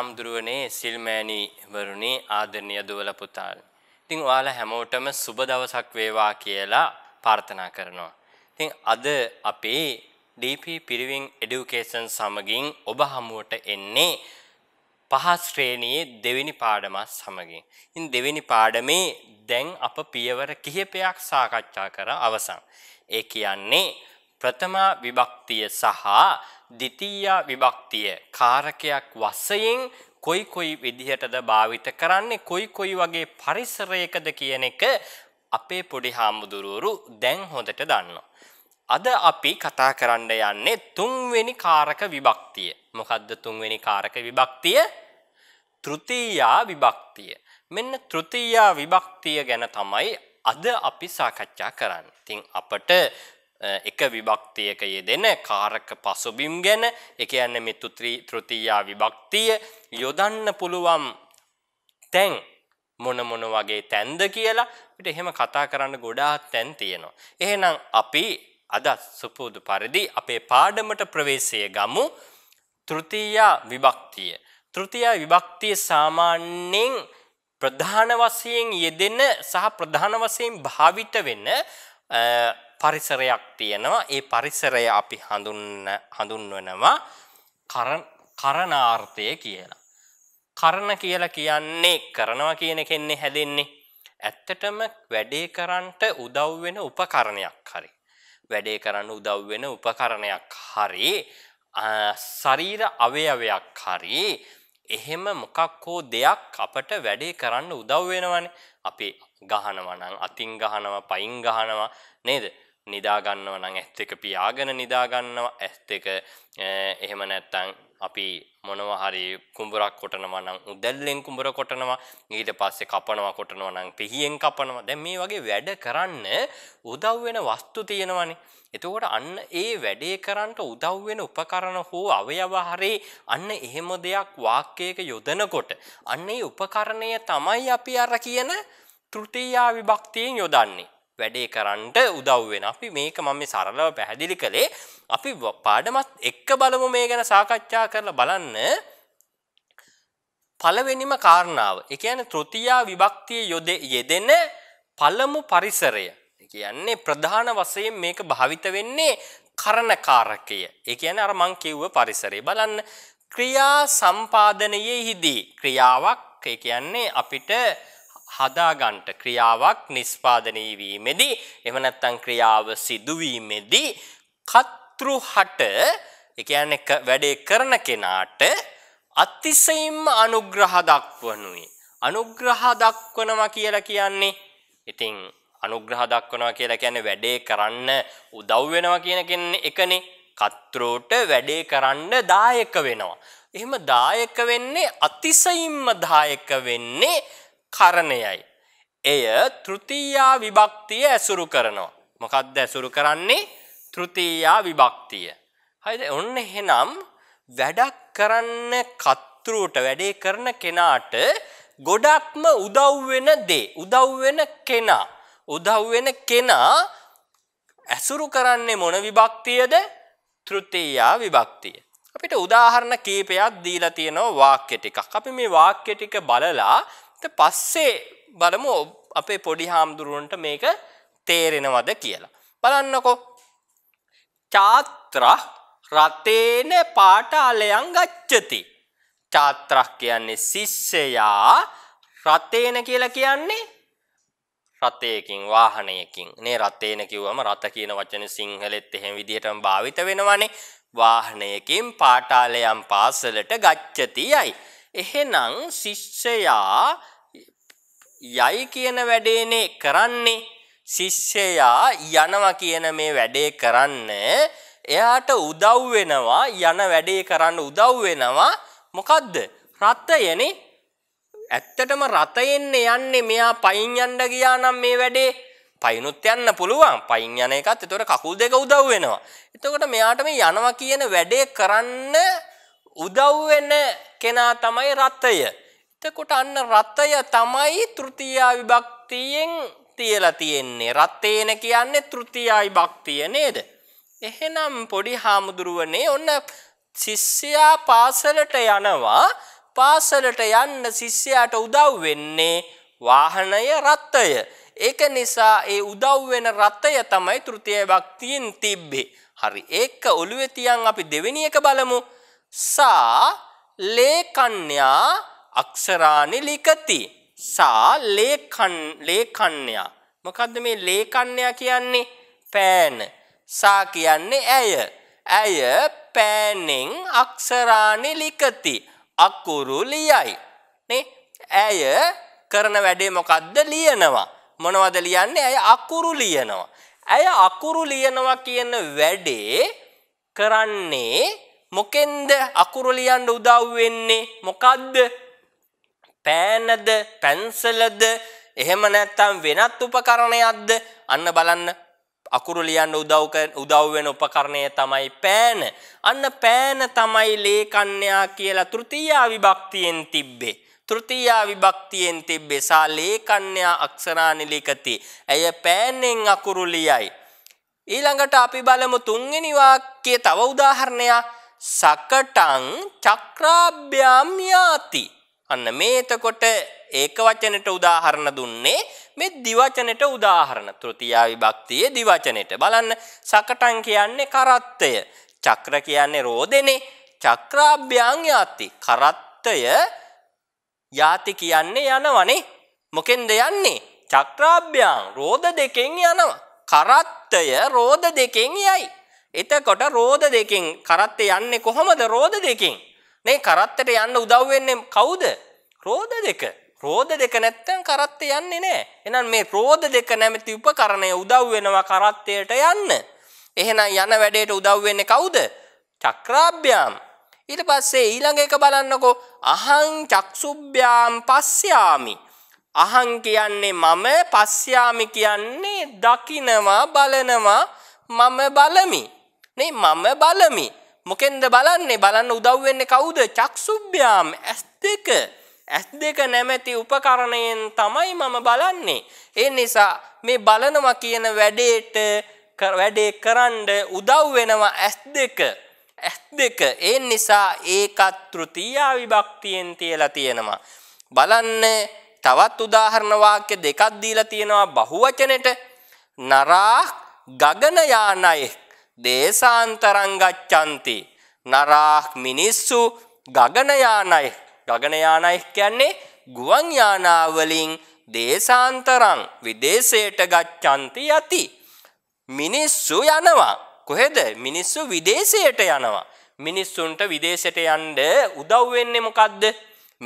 හාමුදුරුවනේ සිල්මෑණීවරුණි ආදරණීය දුවල පුතාල්. ඉතින් ඔයාලා හැමෝටම සුබ දවසක් වේවා කියලා ප්‍රාර්ථනා කරනවා. ඉතින් අද අපේ DP පිරිවින් එඩියුකේෂන් සමගින් ඔබ හමුවට එන්නේ පහ ශ්‍රේණියේ දෙවෙනි පාඩමත් සමගින්. ඉන් දෙවෙනි පාඩමේ දැන් අප පියවර කිහිපයක් සාකච්ඡා කර අවසන්. ඒ කියන්නේ ප්‍රථම විභක්තිය සහ දිතියා විභක්තිය කාරකයක් වස්සයෙන් කොයි කොයි විදිහටද භාවිත කරන්නේ කොයි කොයි වගේ පරිසරයකද කියන එක අපේ පොඩි හාමුදුරුවරු දැන් හොඳට දන්නවා. අද අපි කතා කරන්න යන්නේ තුන්වෙනි කාරක විභක්තිය. මොකද්ද තුන්වෙනි කාරක විභක්තිය? තෘතියා විභක්තිය. මෙන්න තෘතියා විභක්තිය ගැන තමයි අද අපි සාකච්ඡා කරන්න. ඉතින් අපට එක විභක්තියක යෙදෙන කාරක පසුබිම් ගැන එක යන්න මේ තෘතියා විභක්තිය යොදන්න පුළුවන් තැන් මොන මොන වගේ තැන්ද කියලා අපිට එහෙම කතා කරන්න ගොඩාක් තැන් තියෙනවා. එහෙනම් අපි අද සුපුදු පරිදි අපේ පාඩමට ප්‍රවේශය ගමු තෘතියා විභක්තිය. තෘතියා විභක්තිය සාමාන්‍යයෙන් ප්‍රධාන වශයෙන් යෙදෙන සහ ප්‍රධාන වශයෙන් භාවිත වෙන පරිසරයක් තියෙනවා. ඒ පරිසරය අපි හඳුන්න හඳුන්වනවා කරනාර්ථය කියලා. කරන කියලා කියන්නේ කරනවා කියන එකෙන්නේ හැදෙන්නේ. ඇත්තටම වැඩේ කරන්නට උදව් වෙන උපකරණයක් හරි. වැඩේ කරන්න උදව් වෙන උපකරණයක් හරි ශරීර අවයවයක් හරි එහෙම මොකක් හෝ දෙයක් අපට වැඩේ කරන්න උදව් වෙනවනේ. අපි ගහනවා නම් අතින් ගහනවා, පයින් ගහනවා නේද? නිදාගන්නව නම් ඇස් දෙක පියාගෙන නිදාගන්නවා ඇස් දෙක එහෙම නැත්තං අපි මොනවා හරි කුඹරක් කොටනවා නම් උදැල්ලෙන් කුඹර කොටනවා ඊට පස්සේ කපනවා කොටනවා නම් පිහියෙන් කපනවා දැන් මේ වගේ වැඩ කරන්න උදව් වෙන වස්තු තියෙනවනේ එතකොට අන්න ඒ වැඩේ කරන්නට උදව් වෙන උපකරණ හෝ අවයව හරි අන්න එහෙම දෙයක් වාක්‍යයක යොදනකොට අන්න ඒ උපකරණය තමයි අපි අර කියන තෘතීයා විභක්තියෙන් යොදන්නේ වැඩේ කරන්නට උදව් වෙන. අපි මේක මම මේ සරලව පැහැදිලි කළේ අපි පාඩමත් එක්ක බලමු මේ ගැන සාකච්ඡා කරලා බලන්න. පළවෙනිම කාරණාව. ඒ කියන්නේ තෘතියා විභක්තිය යෙදෙන පළමු පරිසරය. කියන්නේ ප්‍රධාන වශයෙන් මේක භාවිත වෙන්නේ කරන කාරකය. ඒ කියන්නේ අර මං කිව්ව පරිසරය බලන්න ක්‍රියා සම්පාදනයේහිදී ක්‍රියාවක් ඒ කියන්නේ අපිට හදාගන්න ක්‍රියාවක් නිස්පාදනය වීමෙදී එහෙම නැත්නම් ක්‍රියාව සිදුවීමෙදී කත්රුහට ඒ කියන්නේ වැඩේ කරන කෙනාට අතිශයින්ම අනුග්‍රහ දක්වනුයි අනුග්‍රහ දක්වනවා කියලා කියන්නේ ඉතින් අනුග්‍රහ දක්වනවා කියලා කියන්නේ වැඩේ කරන්න උදව් වෙනවා කියන කෙනේ එකනේ කත්‍රෝට වැඩේ කරන්න දායක වෙනවා එහෙම දායක වෙන්නේ අතිශයින්ම දායක වෙන්නේ කරණයයි. එය තෘතියා විභක්තිය ඇසුරු කරනවා. මොකක්ද ඇසුරු කරන්නේ තෘතියා විභක්තිය. හයිද ඔන්න එහෙනම් වැඩක් කරන්න කත්රුට වැඩේ කරන කෙනාට ගොඩක්ම උදව් වෙන දේ උදව් වෙන කෙනා උදව් වෙන කෙනා ඇසුරු කරන්නේ මොන විභක්තියද තෘතියා විභක්තිය. අපිට උදාහරණ කීපයක් දීලා තියෙනවා වාක්‍ය ටිකක්. අපි මේ වාක්‍ය ටික බලලා පස්සේ බලමු අපේ පොඩි හාමුදුරුවන්ට මේක තේරෙනවද කියලා. බලන්නකෝ චාත්‍ර රතේන පාටාලයන් ගච්ඡති. චාත්‍රක් කියන්නේ ශිෂ්‍යයා රතේන කියලා කියන්නේ රතයකින් වාහනයකින් නේ රතේන කිව්වම රත කියන වචනේ සිංහලෙත් එහෙම විදිහටම භාවිත වෙනවනේ වාහනයකින් පාටාලයන් පාසලට ගච්ඡතියයි. එහෙනම් ශිෂ්‍යයා යයි කියන වැඩේනේ කරන්නේ ශිෂ්‍යයා යනවා කියන මේ වැඩේ කරන්න එයාට උදව් වෙනවා යන වැඩේ කරන්න උදව් වෙනවා මොකද්ද රතයනේ ඇත්තටම රතයෙන් යන්නේ මෙයා පයින් යන්න ගියා නම් මේ වැඩේ පයින්ුත් යන්න පුළුවන් පයින් යන එකත් එතකොට කකුල් දෙක උදව් වෙනවා එතකොට මෙයාට මේ යනවා කියන වැඩේ කරන්න උදව් වෙන කෙනා තමයි රතය එතකොට අන්න රතය තමයි තෘතියා විභක්තියෙන් තියලා තියෙන්නේ. රත්තේන කියන්නේ තෘතියා විභක්තිය නේද? එහෙනම් පොඩි හාමුදුරුවනේ ඔන්න ශිෂ්‍යයා පාසලට යනවා. පාසලට යන්න ශිෂ්‍යයාට උදව් වෙන්නේ වාහනය රත්තය. ඒක නිසා ඒ උදව් වෙන රතය තමයි තෘතිය භක්තියෙන් තිබ්බේ. හරි. ඒක ඔළුවේ තියන් අපි දෙවෙනි එක බලමු. සා ලේකන්‍යා අක්ෂරානි ලිකති සා ලේකන් ලේකන්‍යා මොකද්ද මේ ලේකන්‍යා කියන්නේ පෑන සා කියන්නේ ඇය ඇය පෑනෙන් අක්ෂරානි ලිකති අකුරු ලියයි නේ ඇය කරන වැඩේ මොකද්ද ලියනවා මොනවද ලියන්නේ ඇය අකුරු ලියනවා ඇය අකුරු ලියනවා කියන වැඩේ කරන්නේ මොකෙන්ද අකුරු ලියන්න උදව් වෙන්නේ මොකද්ද පෑනද පැන්සලද එහෙම නැත්නම් වෙනත් උපකරණයක්ද අන්න බලන්න අකුරු ලියන්න උදව් උදව් වෙන උපකරණය තමයි පෑන. අන්න පෑන තමයි ලේකන්‍යා කියලා තෘතීය විභක්තියෙන් තිබ්බේ. තෘතීය විභක්තියෙන් තිබ්බේ සා ලේකන්‍යා අක්ෂරානි ලිඛති. ඇය පෑනෙන් අකුරු ලියයි. ඊළඟට අපි බලමු තුන්වෙනි වාක්‍යයේ තව උදාහරණයක්. සකටං චක්‍රාභ්‍යාම් යාති අන්න මේ එතකොට ඒක වචනෙට උදාහරණ දුන්නේ මේ දිවචනෙට උදාහරණ තෘතියා විභක්තියේ දිවචනෙට බලන්න සකටන් කියන්නේ කරත්තය චක්‍ර කියන්නේ රෝදෙනේ චක්‍රාභ්‍යං යාති කරත්තය යාති කියන්නේ යනවනේ මොකෙන්ද යන්නේ චක්‍රාභ්‍යං රෝද දෙකෙන් යනවා කරත්තය රෝද දෙකෙන් යයි එතකොට රෝද දෙකෙන් කරත්තය යන්නේ කොහොමද රෝද දෙකෙන් මේ කරත්තට යන්න උදව් වෙන්නේ කවුද? රෝද දෙක. රෝද දෙක නැත්තම් කරත්තේ යන්නේ නැහැ. එහෙනම් මේ රෝද දෙක නැමැති උපකරණය උදව් වෙනවා කරත්තයට යන්න. එහෙනම් යන වැඩේට උදව් වෙන්නේ කවුද? චක්‍රාභ්‍යාම්. ඊට පස්සේ ඊළඟ එක බලන්නකෝ අහං චක්සුභ්‍යාම් පස්යාමි. අහං කියන්නේ මම පස්යාමි කියන්නේ දකිනවා බලනවා මම බලමි. නේ මම බලමි. මොකෙන්ද බලන්නේ බලන්න උදව් වෙන්නේ කවුද? චක්සුබ්භ්‍යාම් ඇස් දෙක. ඇස් දෙක නැමැති උපකරණයෙන් තමයි මම බලන්නේ. ඒ නිසා මේ බලනවා කියන වැඩේට වැඩේ කරන්න උදව් වෙනවා ඇස් දෙක. ඇස් දෙක. ඒ නිසා ඒකත් තෘතියා විභක්තියෙන් තියලා තියෙනවා. බලන්න තවත් උදාහරණ වාක්‍ය දෙකක් දීලා තියෙනවා බහුවචනෙට නරා ගගන යානයි දේශාන්තරංගච්ඡanti නරාක් මිනිස්සු ගගනයානයි ගගනයානයි කියන්නේ ගුවන් යානා වලින් දේශාන්තරං විදේශයට ගච්ඡanti යති මිනිස්සු යනවා කොහෙද මිනිස්සු විදේශයට යනවා මිනිස්සුන්ට විදේශයට යන්න උදව් වෙන්නේ මොකද්ද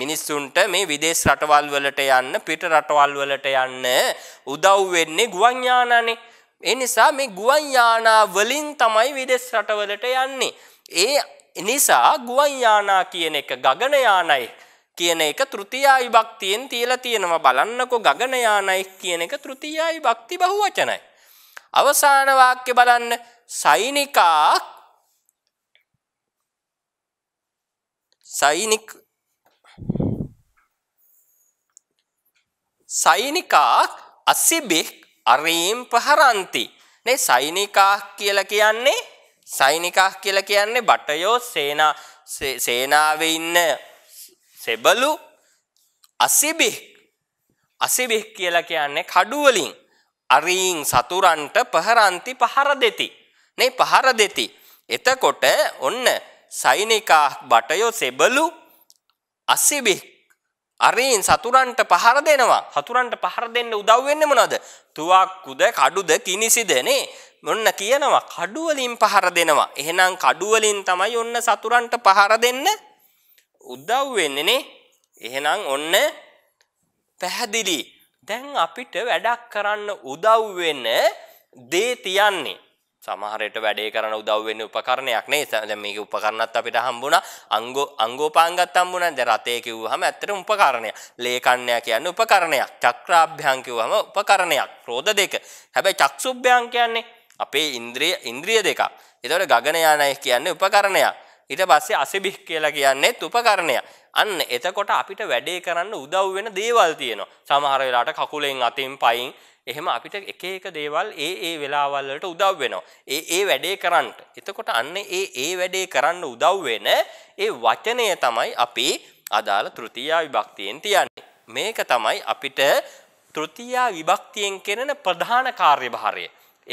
මිනිස්සුන්ට මේ විදේශ රටවල් වලට යන්න පිට රටවල් වලට යන්න උදව් වෙන්නේ ගුවන් යානානේ ඒ නිසා මේ ගුවන් යානා වලින් තමයි විදේශ රටවලට යන්නේ. ඒ නිසා ගුවන් යානා කියන එක ගගන යානයි කියන එක තෘතියා විභක්තියෙන් තියලා තියෙනවා බලන්නකෝ ගගන යානයි කියන එක තෘතියා විභක්ති බහුවචනයි. අවසාන වාක්‍ය බලන්න සෛනිකා සෛනික සෛනිකා අසිබික් අරීම් පහරන්ති. නේ සෛනිකා කියලා කියන්නේ සෛනිකා කියලා කියන්නේ බටයෝ සේනා සේනාවේ ඉන්න සෙබළු අසිබිහ් අසිබිහ් කියලා කියන්නේ කඩු වලින් අරීන් සතුරන්ට පහරන්ති පහර දෙති. නේ පහර දෙති. එතකොට ඔන්න සෛනිකා බටයෝ සෙබළු අසිබිහ් අරින් සතුරන්ට පහර දෙනවා. හතුරන්ට පහර දෙන්න උදව් වෙන්නේ මොනවද? තුවක්කුද, කඩුද, කිනිසිද නේ? මොන්න කියනවා කඩු වලින් පහර දෙනවා. එහෙනම් කඩු වලින් තමයි ඔන්න සතුරන්ට පහර දෙන්න උදව් වෙන්නේ නේ. එහෙනම් ඔන්න පැහැදිලි. දැන් අපිට වැඩක් කරන්න උදව් වෙන දේ තියන්නේ. සමහරයට වැඩේ කරන උදව් වෙන උපකරණයක් නේ. දැන් මේක උපකරණත් අපිට හම්බුණා. අංගෝ අංගෝපාංගත් හම්බුණා. දැන් රතේ කිව්වහම ඇත්තටම උපකරණයක්. ලේකන්ණය කියන්නේ උපකරණයක්. චක්‍රාභ්‍යං කිව්වහම උපකරණයක්. රෝද දෙක. හැබැයි චක්සුභ්‍යං කියන්නේ අපේ ඉන්ද්‍රිය ඉන්ද්‍රිය දෙකක්. ඒතකොට ගගනයානයි කියන්නේ උපකරණයක්. ඊට පස්සේ අසිබිහ් කියලා කියන්නේත් උපකරණයක්. අන්න එතකොට අපිට වැඩේ කරන්න උදව් වෙන දේවල් තියෙනවා. සමහර වෙලාවට කකුලෙන් අතින් පයින් එහෙම අපිට එක එක දේවල් ඒ ඒ වෙලාවල් වලට උදව් වෙනවා. ඒ ඒ වැඩේ කරන්නට. එතකොට අන්න ඒ ඒ වැඩේ කරන්න උදව් වෙන ඒ වචනය තමයි අපි අදාළ තෘතියා විභක්තියෙන් තියන්නේ. මේක තමයි අපිට තෘතියා විභක්තියෙන් කරන ප්‍රධාන කාර්යභාරය.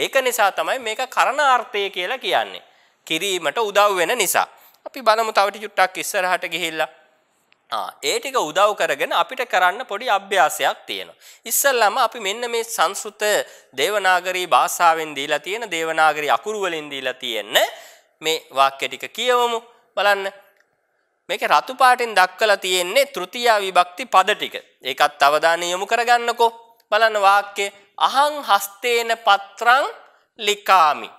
ඒක නිසා තමයි මේක කරණාර්ථය කියලා කියන්නේ. කිරීමට උදව් වෙන නිසා. අපි බලමු තව ටිකක් ඉස්සරහට ගිහිල්ලා ඒ ටික උදව් කරගෙන අපිට කරන්න පොඩි අභ්‍යාසයක් තියෙනවා. ඉස්සල්ලාම අපි මෙන්න මේ සංස්කෘත දේවනාගරී භාෂාවෙන් දීලා තියෙන දේවනාගරී අකුරු වලින් දීලා තියෙන මේ වාක්‍ය ටික කියවමු බලන්න. මේකේ රතු පාටින් දක්වලා තියෙන්නේ තෘතියා විභක්ති පද ටික. ඒකත් අවධානය යොමු කරගන්නකෝ. බලන්න වාක්‍ය අහං හස්තේන පත්‍රං ලිකාමි.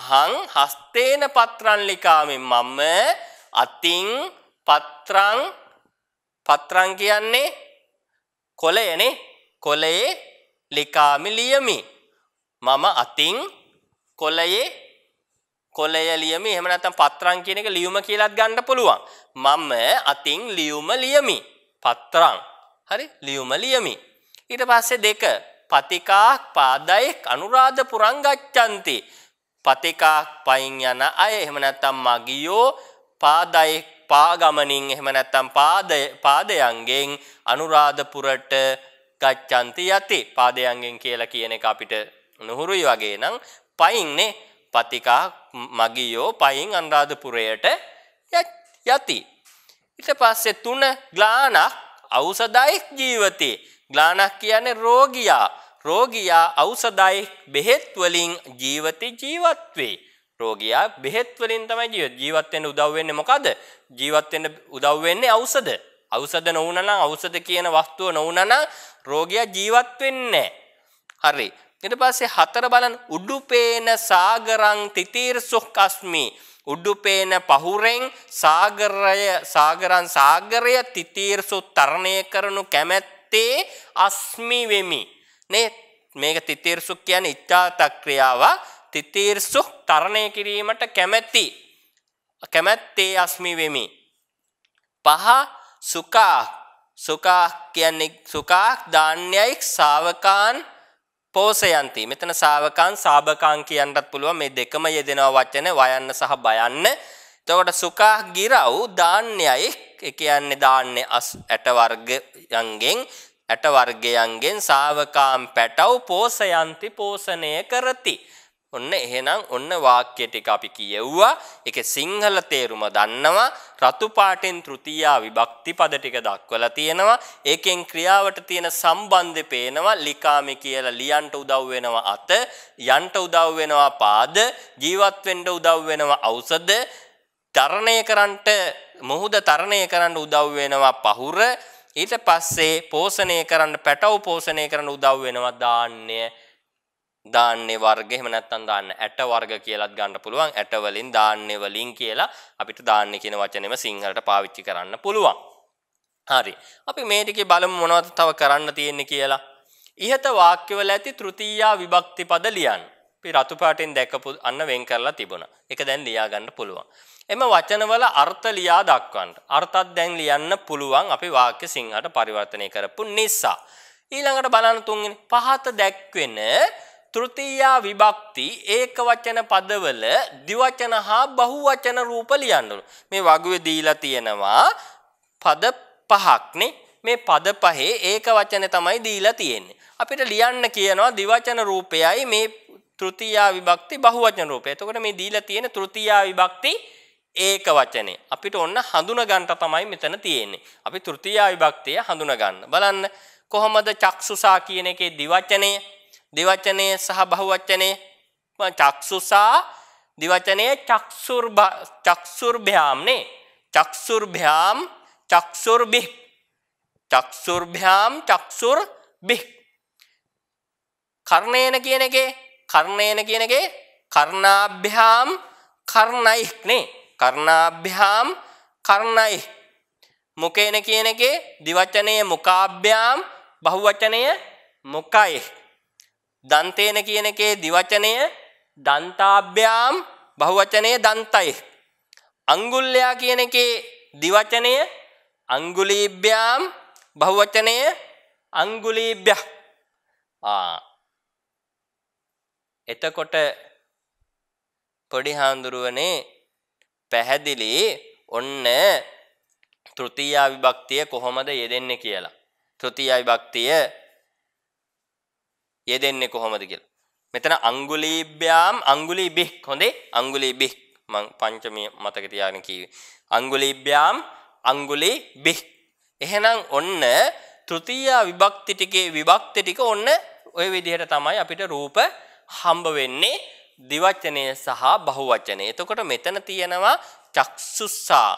අහං හස්තේන පත්‍රං ලිකාමි මම අතින් පත්‍රං පත්‍රං කියන්නේ කොළයනේ කොළයේ ලිකාමි ලියමි. මම අතින් කොළයේ කොළය ලියමි. එහෙම නැත්නම් පත්‍රං කියන එක ලියුම කියලාත් ගන්න පුළුවන්. මම අතින් ලියුම ලියමි. පත්‍රං. හරි? ලියුම ලියමි. ඊට පස්සේ දෙක පතිකාක් පාදයෙක් අනුරාධපුරං ගච්ඡanti. පතිකාක් පයින් යන අය එහෙම නැත්නම් මගියෝ පාදයෙක් පාගමනින් එහෙම නැත්නම් පාදයන්ගෙන් අනුරාධපුරට ගච්ඡanti යති පාදයන්ගෙන් කියලා කියන එක අපිට නුහුරුයි වගේ නම් පයින්නේ පතිකා මගියෝ පයින් අනුරාධපුරයට යති ඊට පස්සේ තුන ග්ලානක් ඖෂධයික් ජීවති ග්ලානක් කියන්නේ රෝගියා රෝගියා ඖෂධයික් බෙහෙත් වලින් ජීවති ජීවත් වේ රෝගියා බෙහෙත් වලින් තමයි ජීවත් ජීවත් වෙන්න උදව් වෙන්නේ මොකද? ජීවත් වෙන්න උදව් වෙන්නේ ඖෂධ. ඖෂධ නොවුනනම් ඖෂධ කියන වස්තුව නොවුනනම් රෝගියා ජීවත් වෙන්නේ හරි. ඊට පස්සේ හතර බලන්න උඩුපේන සාගරං තිතීර්සුක්කස්මි උඩුපේන පහුරෙන් සාගරය සාගරං සාගරය තිතීර්සු තරණය කරනු කැමැත්තේ අස්මි වෙමි. නේ මේක තිතීර්සු කියන්නේ ඉච්ඡාත ක්‍රියාවක්. තිතීර්සු තරණය කිරීමට කැමැති කැමැත්තේ අස්මි වෙමි. පහ සුකා සුකා කියන්නේ සුකා ධාන්‍යයි ශාවකාන් පෝසයන්ති. මෙතන ශාවකාන් ශාබකාන් කියන්නත් පුළුවන් මේ දෙකම යෙදෙනවා වචන වයන්න සහ බයන්න. එතකොට සුකා ගිරව් ධාන්‍යයි ඒ කියන්නේ ධාන්‍ය ඇට වර්ගයන්ගෙන් ඇට වර්ගයන්ගෙන් ශාවකාන් පැටව පෝසයන්ති පෝෂණය කරති. ඔන්න එහෙනම් ඔන්න වාක්‍ය ටික අපි කියවුවා. ඒකේ සිංහල තේරුම දන්නවා. රතු පාටෙන් තෘතියා විභක්ති පද ටික දක්වලා තියෙනවා. ඒකෙන් ක්‍රියාවට තියෙන සම්බන්ධය පේනවා. ලිකාමි කියලා ලියන්ට උදව් වෙනවා අත, යන්ට උදව් වෙනවා පාද, ජීවත් වෙන්න උදව් වෙනවා ඖෂධ, තරණය කරන්නට මොහුද තරණය කරන්න උදව් වෙනවා පහුර. ඊට පස්සේ පෝෂණය කරන්න පැටව පෝෂණය කරන්න උදව් වෙනවා දාන්නේ දාන්නේ වර්ග එහෙම නැත්නම් දාන්න ඇට වර්ග කියලාත් ගන්න පුළුවන් ඇට වලින් දාන්නේ වලින් කියලා අපිට දාන්නේ කියන වචනේම සිංහලට පාවිච්චි කරන්න පුළුවන්. හරි. අපි මේ ටිකේ බලමු මොනවද තව කරන්න තියෙන්නේ කියලා. ইহත වාක්‍යවල ඇති තෘතීයා විභක්ති පද ලියන්න. අපි රතු පාටින් දැකපු අන්න වෙන් කරලා තිබුණා. ඒක දැන් ලියා ගන්න පුළුවන්. එම වචනවල අර්ථ ලියා දක්වන්න. අර්ථත් දැන් ලියන්න පුළුවන් අපි වාක්‍ය සිංහලට පරිවර්තනය කරපු නිසා. ඊළඟට බලන්න තුන්වෙනි පහත දැක්වෙන තෘතියා විභක්ති ඒක වචන පදවල දිවචන හා බහු වචන රූප ලියන්නලු. මේ වගුවේ දීලා තියෙනවා පද පහක්නේ මේ පද පහේ ඒක වචන තමයි දීලා තියෙන්නේ. අපිට ලියන්න කියනවා දිවචන රූපයයි මේ තෘතියා විභක්ති බහු වචන රූපය. එතකොට මේ දීලා තියෙන තෘතියා විභක්ති ඒක වචනේ. අපිට ඔන්න හඳුනා ගන්නට තමයි මෙතන තියෙන්නේ. අපි තෘතියා විභක්තිය හඳුනා ගන්න. බලන්න කොහොමද චක්සුසා කියන එකේ දිවචනය දිවචනය සහ බහුවචනය චක්සුසා දිවචනය චක්සුර්භ්‍යාම්නේ චක්සුර්භ්‍යාම් චක්සුර්භි චක්සුර්භ්‍යාම් චක්සුර් බි කර්ණයන කියන එකේ කර්ණයන කියන එකේ කර්ණාභ්‍යාම් කර්ණයික්නේ කර්ණාභ්‍යාම් කර්ණයි මොකේන කියන එකේ දිවචනය මොකාභ්‍යාම් බහුවචනය මොකයි දන්තේන කියන එකේ දිවචනය දන්තාභ්‍යාම් බහුවචනය දන්තයි. අංගුල්ලයා කියන එකේ දිවචනය අංගුලීභ්‍යාම් බහුවචනය අංගුලීභ්‍ය. ආ. එතකොට පොඩි හාමුදුරුවනේ පැහැදිලි ඔන්න තෘතියා විභක්තිය කොහොමද යෙදෙන්නේ කියලා. තෘතියා විභක්තිය යෙදෙන්නේ කොහොමද කියලා. මෙතන අඟුලීබ්‍යාම් අඟුලීබිහ් හොඳේ අඟුලීබිහ් මං පංචමිය මතක තියාගෙන කීවේ. අඟුලීබ්‍යාම් අඟුලීබිහ්. එහෙනම් ඔන්න තෘතිය විභක්ති ටිකේ විභක්ති ටික ඔන්න ওই විදිහට තමයි අපිට රූප හම්බ වෙන්නේ දිවචනය සහ බහුවචනය. එතකොට මෙතන තියෙනවා චක්සුස්සා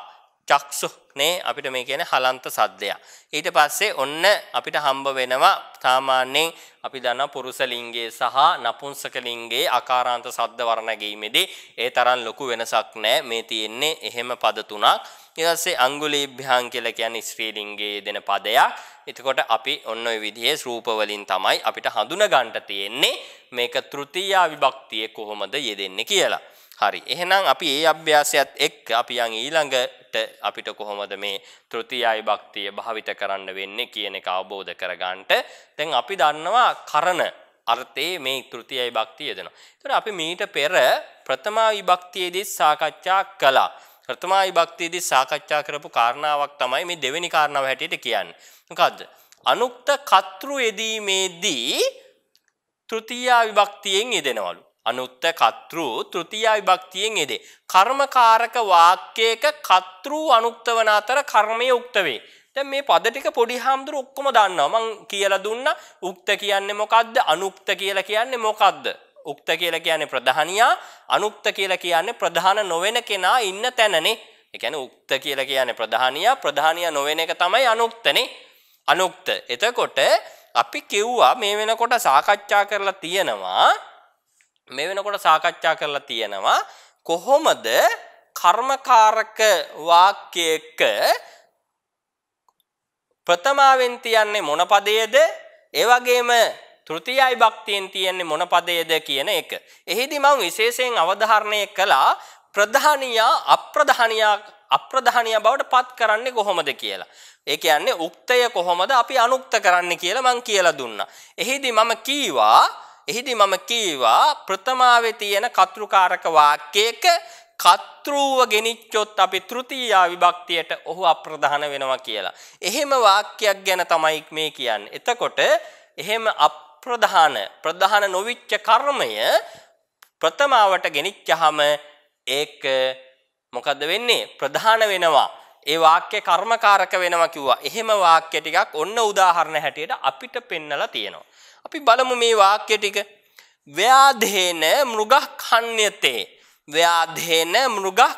චක්සු නේ අපිට මේ කියන්නේ හලන්ත සද්දයක්. ඊට පස්සේ ඔන්න අපිට හම්බ වෙනවා සාමාන්‍යයෙන් අපි දන්නා පුරුෂ ලිංගයේ සහ නපුංසක ලිංගයේ අකාරාන්ත සද්ද වර්ණ ගැනීමේදී ඒ තරම් ලොකු වෙනසක් නැහැ. මේ තියෙන්නේ එහෙම පද තුනක්. ඊට පස්සේ අඟුලීභ්‍යං කියලා කියන්නේ ස්ත්‍රී ලිංගයේ දෙන පදයක්. එතකොට අපි ඔන්න ඔය විදිහේ රූප වලින් තමයි අපිට හඳුනා ගන්න තියෙන්නේ මේක තෘතියා විභක්තියේ කොහොමද යෙදෙන්නේ කියලා. හරි. එහෙනම් අපි ඒ අභ්‍යාසයත් එක්ක අපි යන් ඊළඟට අපිට කොහොමද මේ තෘතියයි භක්තිය භාවිත කරන්න වෙන්නේ කියන එක අවබෝධ කරගන්නට දැන් අපි දන්නවා කරන අර්ථයේ මේ තෘතියයි භක්තිය යදෙනවා. ඒතර අපි මීට පෙර ප්‍රථම විභක්තියේදී සාකච්ඡා කළා. ප්‍රථම විභක්තියේදී සාකච්ඡා කරපු කාරණාවක් තමයි මේ දෙවෙනි කාරණාව හැටියට කියන්නේ. මොකද්ද? අනුක්ත කතෘ යෙදීමේදී තෘතිය විභක්තියෙන් යෙදෙනවලු. අනුත්ත කතෘ තෘතිය විභක්තියෙන් එදේ. කර්මකාරක වාක්‍යයක කතෘ අනුක්ත වන අතර කර්මය උක්ත වේ. දැන් මේ පද ටික පොඩි හාමුදුරු ඔක්කොම දන්නවා. මං කියලා දුන්නා. උක්ත කියන්නේ මොකද්ද? අනුක්ත කියලා කියන්නේ මොකද්ද? උක්ත කියලා කියන්නේ ප්‍රධානියා, අනුක්ත කියලා කියන්නේ ප්‍රධාන නොවන කෙනා ඉන්න තැනනේ. ඒ කියන්නේ උක්ත කියලා කියන්නේ ප්‍රධානියා, ප්‍රධානියා නොවන එක තමයි අනුක්තනේ. අනුක්ත. එතකොට අපි කිව්වා මේ වෙනකොට සාකච්ඡා කරලා තියෙනවා මේ වෙනකොට සාකච්ඡා කරලා තියෙනවා කොහොමද කර්මකාරක වාක්‍යයක ප්‍රථමාවෙන් තියන්නේ මොන පදයේද ඒ වගේම තෘතියයි භක්තියෙන් තියන්නේ මොන පදයේද කියන එක. එහිදී මම විශේෂයෙන් අවධාරණය කළා ප්‍රධානියා අප්‍රධානියා අප්‍රධානිය බවට පත් කරන්නේ කොහොමද කියලා. ඒ කියන්නේ උක්තය කොහොමද අපි අනුක්ත කරන්නේ කියලා මං කියලා දුන්නා. එහිදී මම කීවා එහිදි මම කීවා ප්‍රථමාවේ තියෙන කතෘකාරක වාක්‍යයක කතෘව ගෙනිච්චොත් අපි තෘතියා විභක්තියට ඔහු අප්‍රධාන වෙනවා කියලා. එහෙම වාක්‍යයක් ගැන තමයි මේ කියන්නේ. එතකොට එහෙම අප්‍රධාන ප්‍රධාන නොවිච්ච කර්මය ප්‍රථමාවට ගෙනිච්චහම ඒක මොකද වෙන්නේ? ප්‍රධාන වෙනවා. ඒ වාක්‍ය කර්මකාරක වෙනවා කිව්වා. එහෙම වාක්‍ය ටිකක් ඔන්න උදාහරණ හැටියට අපිට පෙන්නලා තියෙනවා. අපි බලමු මේ වාක්‍ය ටික. ව්‍යාධේන මෘගහ කන්්‍යතේ. ව්‍යාධේන මෘගහ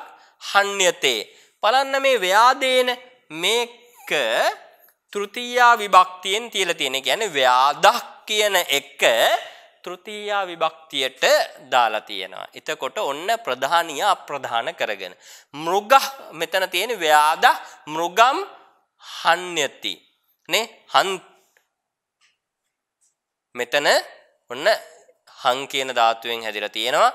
හන්්‍යතේ. බලන්න මේ ව්‍යාදේන මේක තෘතියා විභක්තියෙන් තියලා තියෙන. කියන්නේ ව්‍යාදක් කියන එක තෘතියා විභක්තියට දාලා තියෙනවා. එතකොට ඔන්න ප්‍රධානිය අප්‍රධාන කරගෙන. මෘග මෙතන තියෙන ව්‍යාද මෘගම් හන්්‍යති. නේ? හන්ති මෙතන ඔන්න හං කියන ධාතුවෙන් හැදිලා තියෙනවා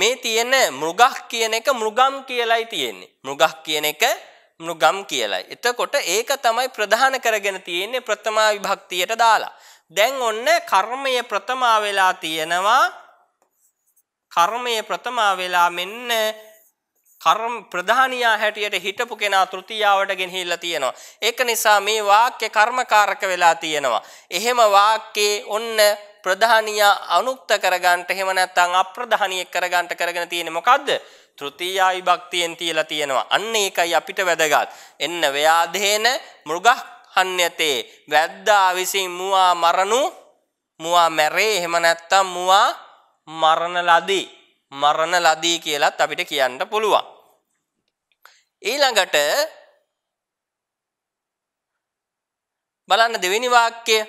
මේ තියෙන මෘගක් කියන එක මෘගම් කියලයි තියෙන්නේ මෘගක් කියන එක මෘගම් කියලයි එතකොට ඒක තමයි ප්‍රධාන කරගෙන තියෙන්නේ ප්‍රථමා විභක්තියට දාලා දැන් ඔන්න කර්මය ප්‍රථමා වෙලා තියෙනවා කර්මය ප්‍රථමා වෙලා මෙන්න කර්ම ප්‍රධානියා හැටියට හිටපු කෙනා තෘතියාවට ගෙනහිල්ලා තියෙනවා. ඒක නිසා මේ වාක්‍ය කර්මකාරක වෙලා තියෙනවා. එහෙම වාක්‍යේ ඔන්න ප්‍රධානියා අනුක්ත කරගන්නට එහෙම නැත්නම් අප්‍රධානියෙක් කරගන්නට කරගෙන තියෙන්නේ මොකද්ද? තෘතියා විභක්තියෙන් තියලා තියෙනවා. අන්න ඒකයි අපිට වැදගත්. එන්න ව්‍යාධේන මෘගහඤ්‍යතේ වැද්දා විසින් මුවා මරණු මුවා මැරේ එහෙම නැත්නම් මුවා මරණ ලදී. මරණ ලදී කියලත් අපිට කියන්න පුළුවන්. ඊළඟට බලන්න දෙවෙනි වාක්‍යය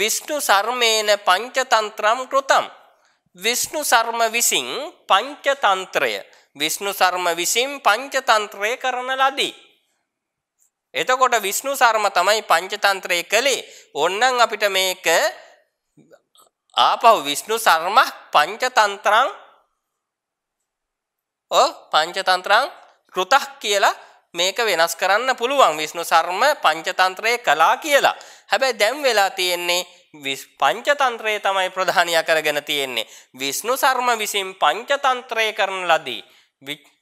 විෂ්ණු සර්මේන පංචතන්ත්‍රම් කෘතම් විෂ්ණු සර්ම විසින් පංචතන්ත්‍රය විෂ්ණු සර්ම විසින් පංචතන්ත්‍රය කරන ලදී. එතකොට විෂ්ණු සර්ම තමයි පංචතන්ත්‍රය කළේ. ඕන්නම් අපිට මේක ආපහු විෂ්ණු සර්ම පංචතන්ත්‍රම් ඕ පංචතන්ත්‍රං කෘතක් කියලා මේක වෙනස් කරන්න පුළුවන් විෂ්ණු සර්ම පංචතන්ත්‍රය කළා කියලා. හැබැයි දැන් වෙලා තියෙන්නේ පංචතන්ත්‍රය තමයි ප්‍රධානියා කරගෙන තියෙන්නේ. විෂ්ණු සර්ම විසින් පංචතන්ත්‍රය කරන ලදී.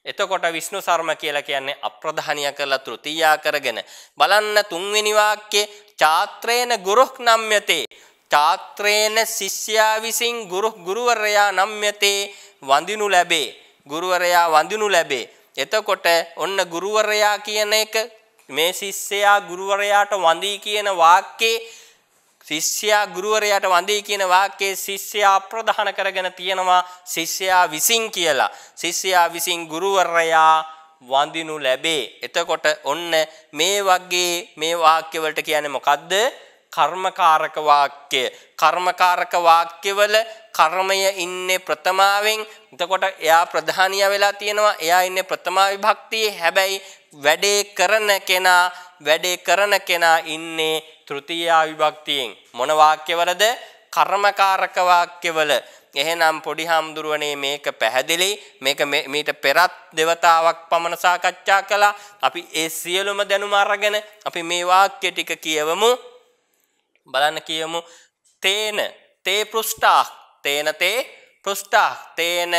එතකොට විෂ්ණු සර්ම කියලා කියන්නේ අප්‍රධානිය කරලා තෘතියා කරගෙන බලන්න තුන්වෙනි වාක්‍යයේ චාත්‍රේන ගුරුක් නම්යතේ චාත්‍රේන ශිෂ්‍යයා විසින් ගුරු ගුරුවරයා නම්යතේ වඳිනු ලැබේ ගුරුවරයා වඳිනු ලැබේ. එතකොට ඔන්න ගුරුවරයා කියන එක මේ ශිෂ්‍යයා ගුරුවරයාට වඳී කියන වාක්‍යේ ශිෂ්‍යයා ගුරුවරයාට වඳී කියන වාක්‍යයේ ශිෂ්‍යයා ප්‍රධාන කරගෙන තියෙනවා ශිෂ්‍යයා විසින් කියලා. ශිෂ්‍යයා විසින් ගුරුවරයා වඳිනු ලැබේ. එතකොට ඔන්න මේ වගේ මේ වාක්‍ය වලට කියන්නේ මොකද්ද? කර්මකාරක වාක්‍ය කර්මකාරක වාක්‍යවල කර්මය ඉන්නේ ප්‍රථමාවෙන් එතකොට එයා ප්‍රධානිය වෙලා තියෙනවා එයා ඉන්නේ ප්‍රථමා විභක්තියේ හැබැයි වැඩේ කරන කෙනා වැඩේ කරන කෙනා ඉන්නේ තෘතියා විභක්තියෙන් මොන වාක්‍යවලද කර්මකාරක වාක්‍යවල එහෙනම් පොඩි හාමුදුරුවනේ මේක පැහැදිලි මේක මීට පෙරත් දෙවතාවක් පමණ සාකච්ඡා කළා අපි ඒ සියලුම දැනුම අරගෙන අපි මේ වාක්‍ය ටික කියවමු බලන්න කියමු තේන තේ පෘෂ්ඨාක් තේන තේ පෘෂ්ඨාක් තේන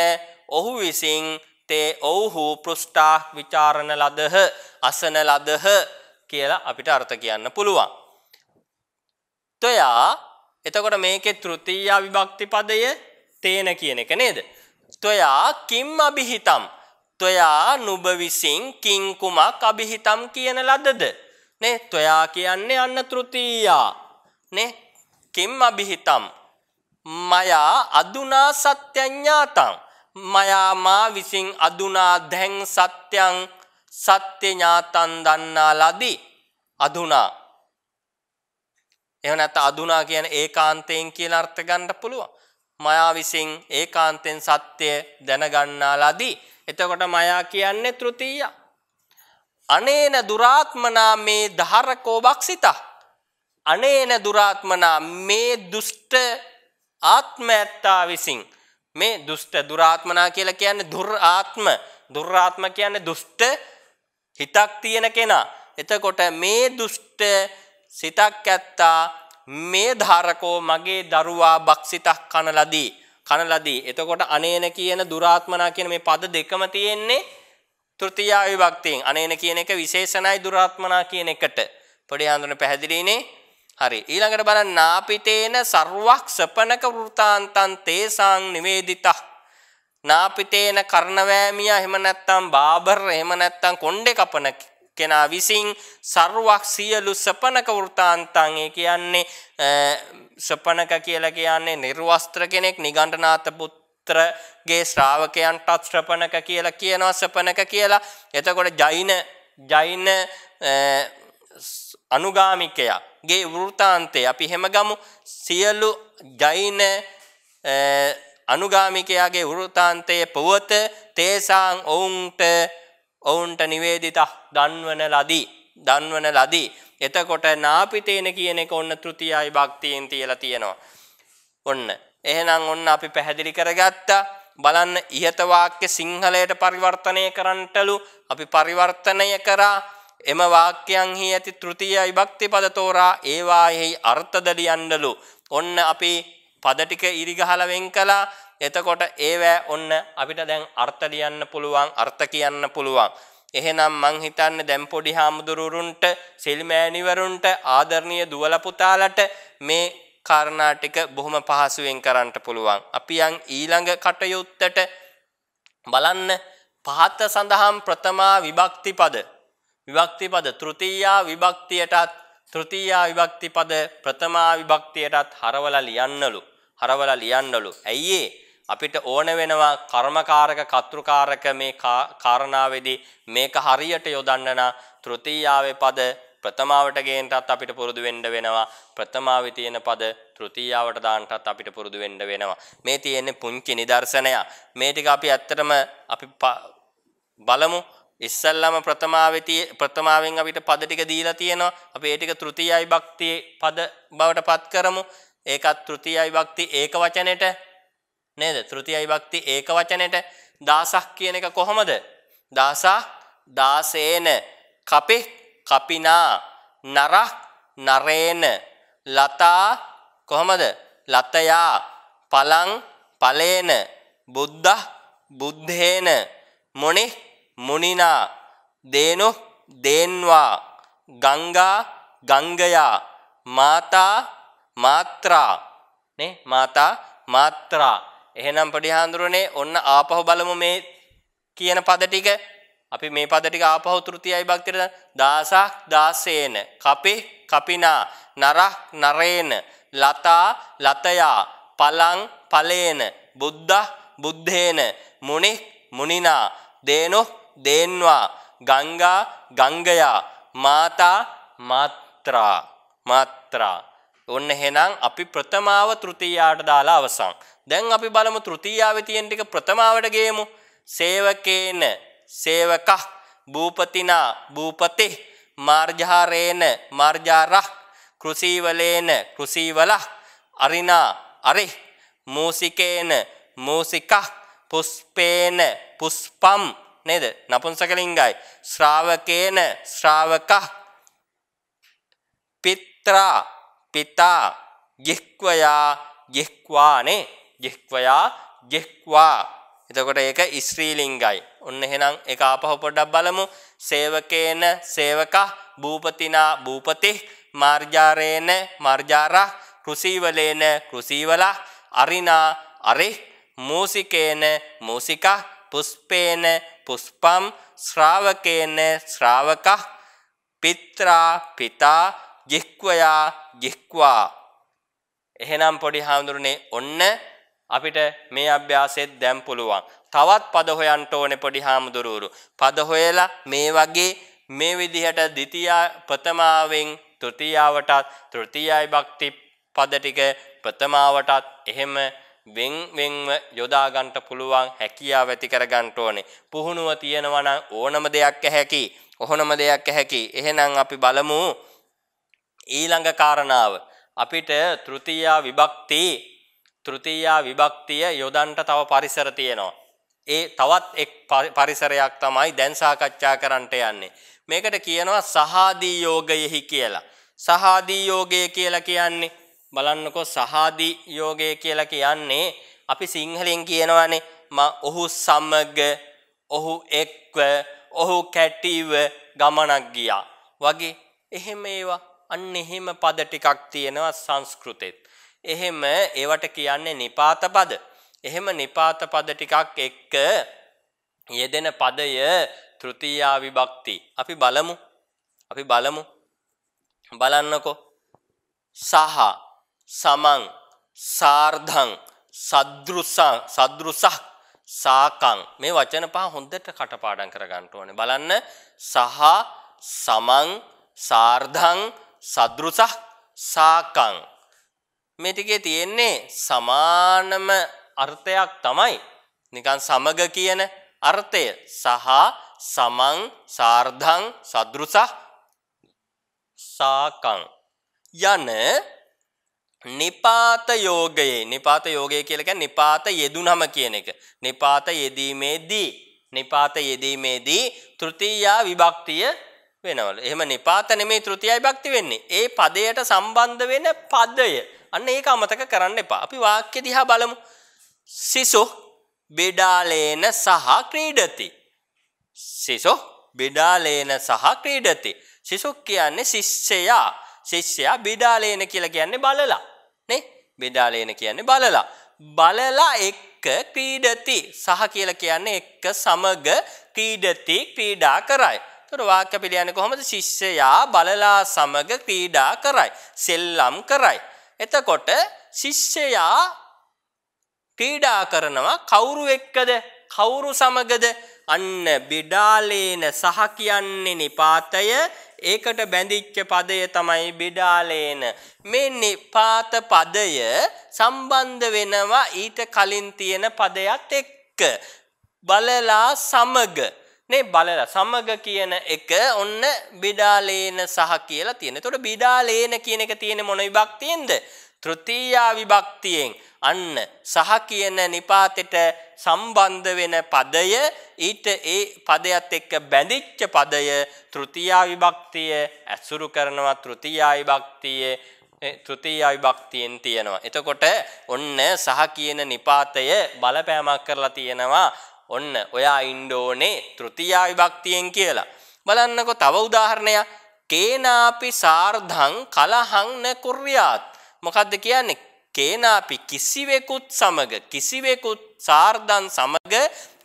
ඔහු විසින් තේ ඔවුහු පෘෂ්ඨාක් ਵਿਚාරණ ලදහ අසන ලදහ කියලා අපිට අර්ථ කියන්න පුළුවන්. තොයා එතකොට මේකේ තෘතීය විභක්ති පදය තේන කියන එක නේද? තොයා කිම් අභිහිතම් තොයා නුඹ විසින් කිං කුමක් අභිහිතම් කියන ලදද? නේ තොයා කියන්නේ අන්න තෘතීයා නේ කිම් අභිහිතම් මයා අදුනා සත්‍යඥාතං මයා මා විසින් අදුනා දැන් සත්‍යං සත්‍ය ඥාතං දන්නා ලදී අදුනා එහෙම නැත්නම් අදුනා කියන ඒකාන්තයෙන් කියලා අර්ථ ගන්න පුළුවන් මයා විසින් ඒකාන්තෙන් සත්‍ය දැනගන්නා ලදී එතකොට මයා කියන්නේ තෘතිය අනේන දුරාත්මනා මේ ධාරකෝ බක්සිතා අනේන දුරාත්මනා මේ දුෂ්ට ආත්මයත්තා විසින් මේ දුෂ්ට දුරාත්මනා කියලා කියන්නේ දුර් ආත්ම දුර්ාත්ම කියන්නේ දුෂ්ට හිතක් තියෙන කෙනා. එතකොට මේ දුෂ්ට සිතක් ඇත්තා මේ ධාරකෝ මගේ දරුවා බක්සිතක් කනලදී කනලදී. එතකොට අනේන කියන දුරාත්මනා කියන මේ පද දෙකම තියෙන්නේ තෘතියා විභක්තියෙන්. අනේන කියන එක විශේෂණයි දුරාත්මනා කියන එකට. පොඩි ආන්දරන පැහැදිලිනේ හරි ඊළඟට බලන්න නාපිතේන සර්වක් සපනක වෘතාන්තං තේසං නිවේදිතා නාපිතේන කර්ණවෑමියා එහෙම නැත්නම් බාබර් එහෙම නැත්නම් කොණ්ඩේ කපන කෙනා විසින් සර්වක් සියලු සපනක වෘතාන්තං ඒ කියන්නේ සපනක කියලා කියන්නේ නිර්වස්ත්‍ර කෙනෙක් නිගණ්ඨනාත පුත්‍රගේ ශ්‍රාවකයන්ටත් ශ්‍රපනක කියලා කියනවා සපනක කියලා එතකොට ජෛන ජෛන අනුගාමිකයාගේ වෘතාන්තේ අපි හැම ගමු සියලු ජෛන අනුගාමිකයාගේ වෘතාන්තයේ පොවත තේසාං ඔවුන්ට ඔවුන්ට නිවේදිත දන්වන ලදී දන්වන ලදී එතකොට නාපිතේන කියන එක ඔන්න තෘතියයි භක්තියෙන් තියලා තියෙනවා ඔන්න එහෙනම් ඔන්න අපි පැහැදිලි කරගත්තා බලන්න ඉහත වාක්‍ය සිංහලයට පරිවර්තනය කරන්නටලු අපි පරිවර්තනය කරා එම වාක්‍යයන්හි ඇති තෘතිය විභක්ති පද තෝරා ඒවායෙහි අර්ථද ලියන්නලු. ඔන්න අපි පද ටික ඉරිගහලා වෙන් කළා. එතකොට ඒවෑ ඔන්න අපිට දැන් අර්ථ ලියන්න පුළුවන්, අර්ථ කියන්න පුළුවන්. එහෙනම් මං හිතන්නේ දැන් පොඩි හාමුදුරුවරුන්ට, සිල්මෑණිවරුන්ට, ආදරණීය දුවල පුතාලට මේ කාරණා ටික බොහොම පහසුවෙන් කරන්න පුළුවන්. අපි යන් ඊළඟ කටයුත්තට බලන්න පහත සඳහන් ප්‍රථමා විභක්ති පද විභක්ති පද තෘතියා විභක්තියටත් තෘතියා විභක්ති පද ප්‍රථමා විභක්තියටත් හරවලා ලියන්නලු. හරවලා ලියන්නලු. ඇයි අපිට ඕන වෙනවා කර්මකාරක කතුරුකාරක මේ කාරණාවේදී මේක හරියට යොදන්න නම් තෘතියාවේ පද ප්‍රථමාවට ගේන්නත් අපිට පුරුදු වෙන්න වෙනවා ප්‍රථමාවේ තියෙන පද තෘතියාවට දාන්නත් අපිට පුරුදු වෙන්න වෙනවා මේ තියෙන්නේ පුංචි නිදර්ශනය මේ ටික අපි ඇත්තටම අපි බලමු ඉස්සල්ලාම ප්‍රථමාවෙතිය ප්‍රථමාවෙන් අපිට පද ටික දීලා තියෙනවා. අපි ඒ ටික තෘතියයි භක්තිය පද බවට පත් කරමු. ඒකත් තෘතියයි භක්ති ඒක වචනෙට නේද? තෘතියයි භක්ති ඒක වචනෙට දාසක් කියන එක කොහොමද? දාසා දාසේන කපේ කපිනා නරක් නරේන ලතා කොහොමද? ලතයා පලං පලේන බුද්ධ බුද්ධේන මොණේ මුනිනා දේනු දේන්වා ගංගා ගංගයා මාතා මාත්‍රා නේ මාතා මාත්‍රා එහෙනම් පොඩි හාඳුරනේ ඔන්න ආපහු බලමු මේ කියන පද ටික අපි මේ පද ටික ආපහු තෘතියයි භක්තියට දාසක් දාසේන කපි කපිනා නරක් නරේන ලතා ලතයා පලං පලේන බුද්ධ බුද්ධේන මුනි මුනිනා දේනො දේන්වා ගංගා ගංගයා මාතා මාත්‍රා මාත්‍රා ඔන්න එහෙනම් අපි ප්‍රථමාව තෘතියාට දාලා අවසන්. දැන් අපි බලමු තෘතියාවේ තියෙන ටික ප්‍රථමාවට ගේමු. සේවකේන සේවක භූපතිනා භූපති මාර්ජාරේන මාර්ජාරහ කෘසීවලේන කෘසීවල අරිනා අරි මූසිකේන මූසික පුස්පේන පුස්පම් නේද? නපුංසකලිංගයි. ශ්‍රාවකේන ශ්‍රාවක පිත්‍රා පිතා ගෙක්වයා ගෙක්වානේ ගෙක්වයා ගෙක්වා එතකොට ඒක ස්ත්‍රී ලිංගයි. ඔන්න එහෙනම් ඒක ආපහු පොඩ්ඩක් බලමු. සේවකේන සේවක භූපතිනා භූපති මාර්ජාරේන මාර්ජාරා කෘසීවලේන කෘසීවලා අරිනා අරි මූසිකේන මූසිකා පුස්පේන පුස්පම් ශ්‍රාවකේන ශ්‍රාවකහ පිත්‍රා පිතා ජික්වයා ජික්වා එහෙනම් පොඩි හාමුදුරනේ ඔන්න අපිට මේ අභ්‍යාසෙත් දැන් පුළුවන් තවත් පද හොයන්න ඕනේ පොඩි හාමුදුරුවරු පද හොයලා මේ වගේ මේ විදිහට ද්විතියා ප්‍රථමාවෙන් තෘතියාවටත් තෘතියයි භක්ති පද ටික ප්‍රථමාවටත් එහෙම වෙන් වෙන්ව යොදා ගන්නට පුළුවන් හැකියාව ඇති කර ගන්න ඕනේ. පුහුණුව තියෙනවා නම් ඕනම දෙයක් ඇහැකි. ඔහොනම දෙයක් ඇහැකි. එහෙනම් අපි බලමු ඊළඟ කාරණාව. අපිට තෘතියා විභක්ති තෘතියා විභක්තිය යොදන්ට තව පරිසර තියෙනවා. ඒ තවත් එක් පරිසරයක් තමයි දැන් සාකච්ඡා කරන්නට යන්නේ. මේකට කියනවා සහාදී යෝගයෙහි කියලා. සහාදී යෝගය කියලා කියන්නේ බලන්නකෝ සහාදි යෝගය කියලා කියන්නේ අපි සිංහලෙන් කියනවානේ මා ඔහු සමග ඔහු එක්ව ඔහු කැටිව ගමනක් ගියා වගේ එහෙම ඒවා අන්න එහෙම පද ටිකක් තියෙනවා සංස්කෘතෙත්. එහෙම ඒවට කියන්නේ නිපාත පද. එහෙම නිපාත පද ටිකක් එක්ක යෙදෙන පදය තෘතියා විභක්ති. අපි බලමු. අපි බලමු. බලන්නකෝ. සහ සමං සාර්ධං සද්දෘසං සද්දෘසහ සාකං මේ වචන පහ හොඳට කටපාඩම් කරගන්න ඕනේ බලන්න සහ සමං සාර්ධං සද්දෘසහ සාකං මේ ටිකේ තියෙන්නේ සමානම අර්ථයක් තමයි නිකන් සමග කියන අර්ථය සහ සමං සාර්ධං සද්දෘසහ සාකං යන නිපාත යෝගයේ නිපාත යෝගය කියලා කියන්නේ නිපාත යෙදුනම කියන එක. නිපාත යෙදීමේදී නිපාත යෙදීමේදී තෘතියා විභක්තිය වෙනවලු. එහෙම නිපාත නෙමේ තෘතියා විභක්ති වෙන්නේ. ඒ පදයට සම්බන්ධ වෙන පදය. අන්න ඒක අමතක කරන්න එපා. අපි වාක්‍ය දිහා බලමු. සිසු බෙඩාලේන සහ ක්‍රීඩති. සිසු බෙඩාලේන සහ ක්‍රීඩති. සිසු කියන්නේ ශිෂ්‍යයා. ශිෂ්‍යයා බිඩාලේන කියලා කියන්නේ බලලා. නේ? බිඩාලේන කියන්නේ බලලා. බලලා එක්ක ක්‍රීඩති සහ කියලා කියන්නේ එක්ක සමග ක්‍රීඩති ක්‍රීඩා කරයි. තොර වාක්‍ය පිළියන්නේ කොහොමද? ශිෂ්‍යයා බලලා සමග ක්‍රීඩා කරයි. සෙල්ලම් කරයි. එතකොට ශිෂ්‍යයා ක්‍රීඩා කරනවා කවුරු එක්කද? කවුරු සමගද? අන්න බිඩාලේන සහ කියන්නේ නිපාතය ඒකට බැඳිච්ච පදය තමයි බිඩාලේන. මේ නිපාත පදය සම්බන්ධ වෙනවා ඊට කලින් තියෙන පදයක් එක්ක. බලලා සමග නේ බලලා සමග කියන එක ඔන්න බිඩාලේන සහ කියලා තියෙන. එතකොට බිඩාලේන කියන එක තියෙන මොන විභක්තියෙන්ද? තෘතීයා විභක්තියෙන්. අන්න සහ කියන නිපාතෙට සම්බන්ධ වෙන පදය ඊට ඒ පදයට එක්ක බැඳිච්ච පදය තෘතියා විභක්තිය ඇසුරු කරනවා තෘතියා විභක්තිය තෘතියා විභක්තියෙන් තියෙනවා. එතකොට ඔන්න සහ කියන නිපාතය බලපෑමක් කරලා තියෙනවා. ඔන්න ඔයා ඉන්න ඕනේ තෘතියා විභක්තියෙන් කියලා. බලන්නකො තව උදාහරණයක්. කේනාපි සාර්ධං කලහං න කුර්යාත් මොකද්ද කියන්නේ කේනාපි කිසිවෙකුත් සමග කිසිවෙකුත් සාර්ධන් සමග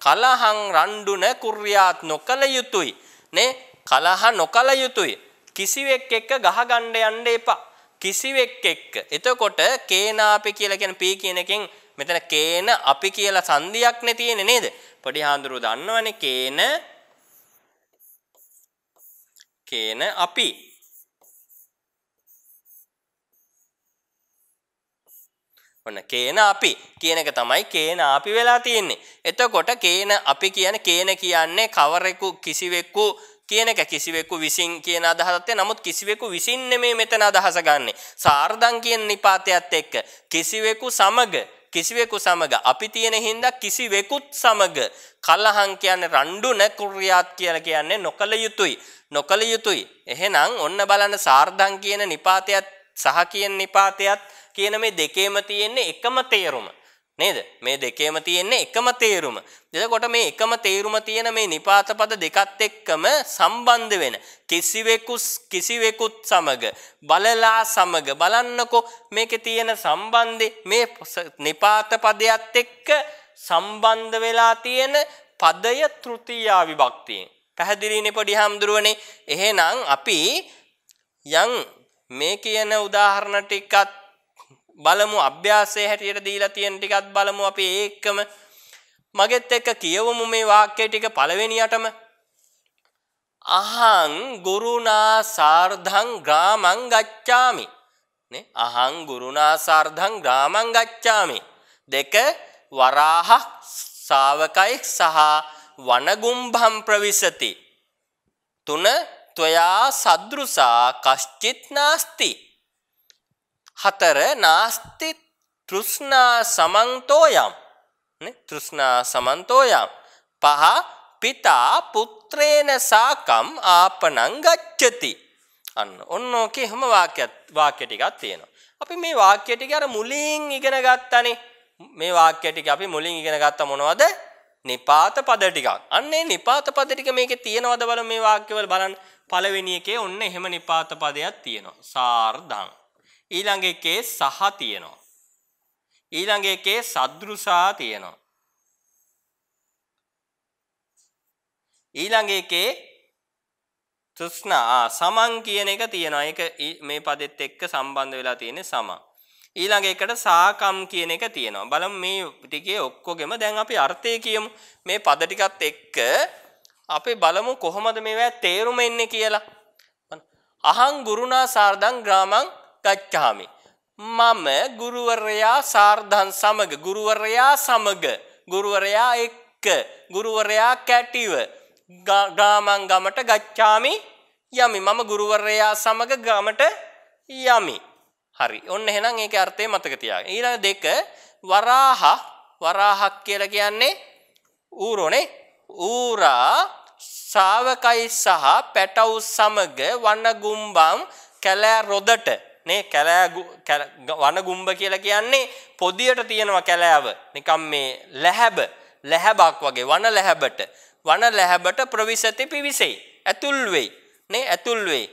කලහං රණ්ඩුන කුර්යාත් නොකල යුතුයි. නේ කලහ නොකල යුතුයි. කිසිවෙක් එක්ක ගහගණ්ඩ යන්න එපා. කිසිවෙක් එක්ක. එතකොට කේනාපි කියලා කියන පී කියන එකෙන් මෙතන කේන අපි කියලා සංදියක් නේ තියෙන්නේ නේද? පොඩි හාඳුරු දන්නවනේ කේන කේන අපි ඔන්න කේන අපි කියන එක තමයි කේන අපි වෙලා තියෙන්නේ. එතකොට කේන අපි කියන කේන කියන්නේ කවරෙකු කිසිවෙකු කියන එක කිසිවෙකු විසින් කියන අදහසත් නමුත් කිසිවෙකු විසින් නෙමේ මෙතන අදහස ගන්නෙ. සාර්ධං කියන නිපාතයත් එක්ක කිසිවෙකු සමග කිසිවෙකු සමග අපි තියෙන හින්දා කිසිවෙකුත් සමග කලහං කියන්නේ රණ්ඩු නකුර්යාත් කියලා කියන්නේ නොකල යුතුයි නොකල යුතුයි එහෙනම් ඔන්න බලන්න සාර්ධං කියන නිපාතයත් සහ කියන නිපාතයත් කියන මේ දෙකේම තියෙන්නේ එකම තේරුම. නේද? මේ දෙකේම තියෙන්නේ එකම තේරුම. එතකොට මේ එකම තේරුම තියෙන මේ නිපාත පද දෙකත් එක්කම සම්බන්ධ වෙන කිසිවෙකු කිසිවෙකුත් සමග බලලා සමග බලන්නකෝ මේකේ තියෙන සම්බන්ධේ මේ නිපාත පදයට එක්ක සම්බන්ධ වෙලා තියෙන පදය තෘතියා විභක්තියෙන්. පැහැදිලිනේ පොඩි හාමුදුරුවනේ. එහෙනම් අපි යම් මේ කියන උදාහරණ ටිකත් බලමු අභ්‍යාසයේ හැටියට දීලා තියෙන ටිකත් බලමු අපි ඒකම මගෙත් එක්ක කියවමු මේ වාක්‍ය ටික පළවෙනියටම අහං ගුරුනා සාර්ධං ග්‍රාමං ගච්ඡාමි නේ අහං ගුරුනා සාර්ධං ග්‍රාමං ගච්ඡාමි දෙක වරාහ ශාවකයි සහ වනගුම්භම් ප්‍රවිසති තුන ත්වයා සද්දෘසා කස්චිත් නාස්ති හතර නාස්ති තෘෂ්ණා සමන්තෝ යම් නේ තෘෂ්ණා සමන්තෝ යම් පහ පිතා පුත්‍රේන සාකම් ආපනං ගච්ඡති අන්න ඔන්න ඕකේ හැම වාක්‍ය වාක්‍ය ටිකක් තියෙනවා අපි මේ වාක්‍ය ටික අර මුලින් ඉගෙන ගත්තනේ මේ වාක්‍ය ටික අපි මුලින් ඉගෙන ගත්ත මොනවද නිපාත පද ටිකක් අන්නේ නිපාත පද ටික මේකේ තියෙනවද බලමු මේ වාක්‍යවල බලන්න පළවෙනි එකේ ඔන්න එහෙම නිපාත පදයක් තියෙනවා සාර්ධං ඊළඟ එකේ සහ තියෙනවා. ඊළඟ එකේ සද්දෘසා තියෙනවා. ඊළඟ එකේ තෘෂ්ණා සමන් කියන එක තියෙනවා. ඒක මේ පදෙත් එක්ක සම්බන්ධ වෙලා තියෙන සම. ඊළඟ එකට සාකම් කියන එක තියෙනවා. බලමු මේ ටිකේ ඔක්කොගෙම දැන් අපි අර්ථය කියමු. මේ පද ටිකත් එක්ක අපි බලමු කොහොමද මේවා තේරුම එන්නේ කියලා. අහං ගුරුනා සාර්ධං ග්‍රාමං ගච්ඡාමි. මම ගුරුවරයා සාර්ධන් සමග ගුරුවරයා සමග ගුරුවරයා එක්ක ගුරුවරයා කැටිව ගාමන් ගමට ගච්ඡාමි යමි මම ගුරුවරයා සමග ගමට යමි හරි ඔන්න එහෙනම් ඒකේ අර්ථය මතක තියාගන්න ඊළඟ දෙක වරාහ වරාහක් කියලා කියන්නේ ඌරෝනේ ඌරා ශාවකයි සහ පැටව් සමග වනගුම්බම් කැලෑ රොදට නේ කැලෑ වනගුම්බ කියලා කියන්නේ පොදියට තියෙනවා කැලෑව නිකම් මේ ලැහැබ ලැහැබක් වගේ වන ලැහැබට වන ලැහැබට ප්‍රවිසති පිවිසෙයි ඇතුල් වෙයි නේ ඇතුල් වෙයි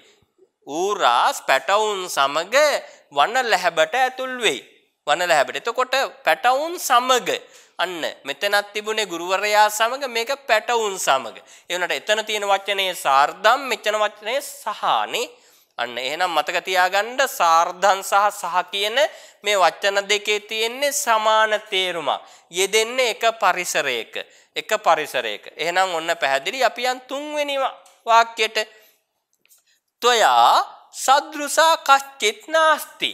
ඌරා පැටවුන් සමග වන ලැහැබට ඇතුල් වෙයි වන ලැහැබට එතකොට පැටවුන් සමග අන්න මෙතනත් තිබුණේ ගුරුවරයා සමග මේක පැටවුන් සමග. ඒ එතන තියෙන වචනේ සාර්ධම් මෙතන වචනේ සහානේ අන්න එහෙනම් මතක තියාගන්න සාර්ධන් සහ සහ කියන මේ වචන දෙකේ තියෙන්නේ සමාන තේරුමක්. යෙදෙන්නේ එක පරිසරයක. එක පරිසරයක. එහෙනම් ඔන්න පැහැදිලි අපි යන් තුන්වෙනි වාක්‍යයට ත්වයා සද්රුසා කච්චිත් නාස්ති.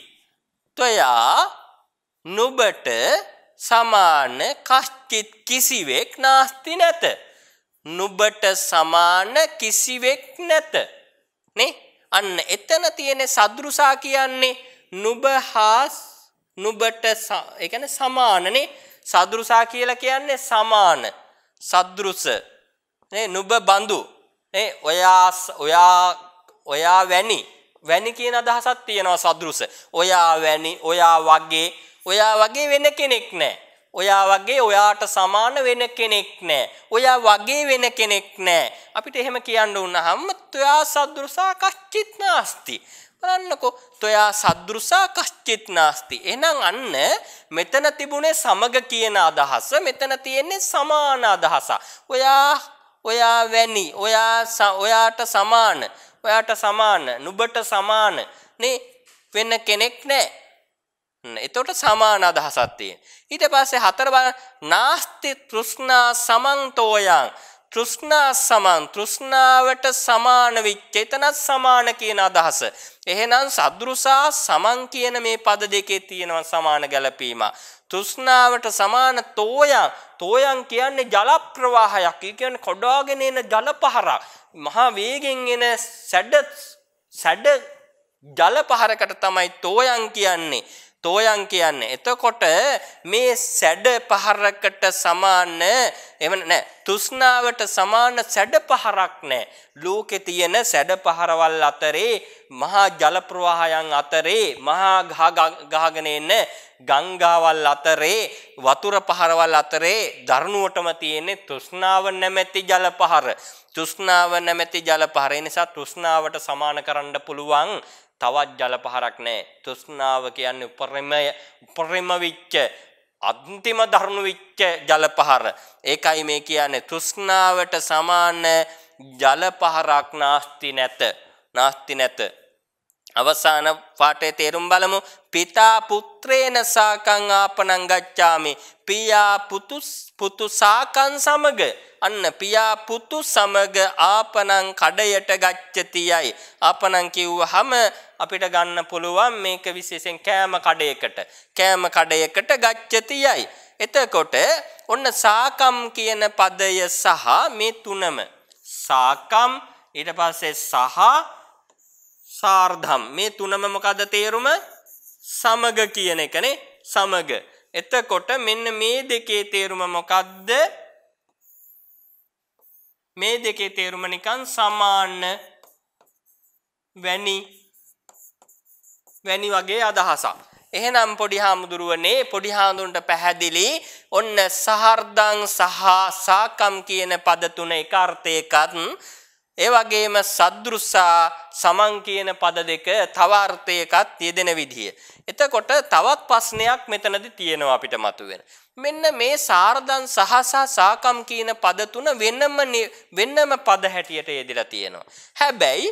ත්වයා නුඹට සමාන කච්චිත් කිසිවෙක් නාස්ති නැත. නුඹට සමාන කිසිවෙක් නැත. නේ? අන්න එතන තියෙන සදෘසා කියන්නේ නුඹ හා නුඹට ඒ කියන්නේ සමානනේ සදෘසා කියලා කියන්නේ සමාන සදෘස නේ නුඹ බඳු නේ ඔයා ඔයා ඔයා වැනි වැනි කියන අදහසක් තියෙනවා සදෘස ඔයා වැනි ඔයා වගේ ඔයා වගේ වෙන කෙනෙක් නැහැ ඔයා වගේ ඔයාට සමාන වෙන කෙනෙක් නෑ. ඔයා වගේ වෙන කෙනෙක් නෑ. අපිට එහෙම කියන්න වුණාම තොයා සද්දෘසා කච්චිත් නාස්ති. බලන්නකෝ තොයා සද්දෘසා කච්චිත් නාස්ති. එහෙනම් අන්න මෙතන තිබුණේ සමග කියන අදහස මෙතන තියෙන්නේ සමාන අදහස. ඔයා ඔයා වැනි ඔයා ඔයාට සමාන ඔයාට සමාන නුඹට සමාන නේ වෙන කෙනෙක් නෑ එතකොට සමාන අදහසක් තියෙන. ඊට පස්සේ හතර බලන්න නාස්ති තෘෂ්ණා සමන්තෝයන් තෘෂ්ණා සමන් තෘෂ්ණාවට සමාන වෙච්ච එතනත් සමාන කියන අදහස. එහෙනම් සද්දෘසා සමන් කියන මේ පද දෙකේ තියෙනවා සමාන ගැළපීම. තෘෂ්ණාවට සමාන තෝයන් තෝයන් කියන්නේ ජල ප්‍රවාහයක්. ඒ කියන්නේ කොඩාගෙන එන ජල පහරක්. මහා වේගෙන් එන සැඩ සැඩ ජල පහරකට තමයි තෝයන් කියන්නේ. තෝයන් කියන්නේ. එතකොට මේ සැඩ පහරකට සමාන එහෙම නෑ තෘෂ්ණාවට සමාන සැඩ පහරක් නෑ. ලෝකේ තියෙන සැඩ පහරවල් අතරේ මහා ජල ප්‍රවාහයන් අතරේ මහා ගහ ගහගෙන එන ගංගාවල් අතරේ වතුර පහරවල් අතරේ දරණුවටම තියෙන තෘෂ්ණාව නැමැති ජල පහර. තෘෂ්ණාව නැමැති ජල පහර. ඒ නිසා තෘෂ්ණාවට සමාන කරන්න පුළුවන් තවත් ජල පහරක් නැහැ. තෘෂ්ණාව කියන්නේ උපරිමය උපරිම විච්ච අන්තිම ධර්ණු විච්ච ජල පහර. ඒකයි මේ කියන්නේ තෘෂ්ණාවට සමාන ජල පහරක් නැස්ති නැත. නැස්ති නැත. අවසාන පාඨයේ තේරුම් බලමු පිතා පුත්‍රේන සාකං ආපනං ගච්ඡාමි පියා පුතුස් පුතු සාකං සමග අන්න පියා පුතු සමග ආපනං කඩයට ගච්ඡතියයි ආපනං කිව්වහම අපිට ගන්න පුළුවන් මේක විශේෂයෙන් කෑම කඩයකට කෑම කඩයකට ගච්ඡතියයි එතකොට ඔන්න සාකම් කියන පදය සහ මේ තුනම සාකම් ඊට පස්සේ සහ සාර්ධම් මේ තුනම මොකද තේරුම සමග කියන එකනේ සමග එතකොට මෙන්න මේ දෙකේ තේරුම මොකද්ද මේ දෙකේ තේරුම නිකන් සමාන වැනි වැනි වගේ අදහසක් එහෙනම් පොඩි හාමුදුරුවනේ පොඩි හාමුදුරන්ට පැහැදිලි ඔන්න සහර්ධං සහ සාකම් කියන පද තුන එක අර්ථයකත් ඒ වගේම සද්දෘසා සමන් කියන පද දෙක තව අර්ථයකත් යෙදෙන විදිය. එතකොට තවත් ප්‍රශ්නයක් මෙතනදී තියෙනවා අපිට මතුවෙන. මෙන්න මේ සාරදන් සහසා සාකම් කියන පද තුන වෙනම වෙනම පද හැටියට යෙදලා තියෙනවා. හැබැයි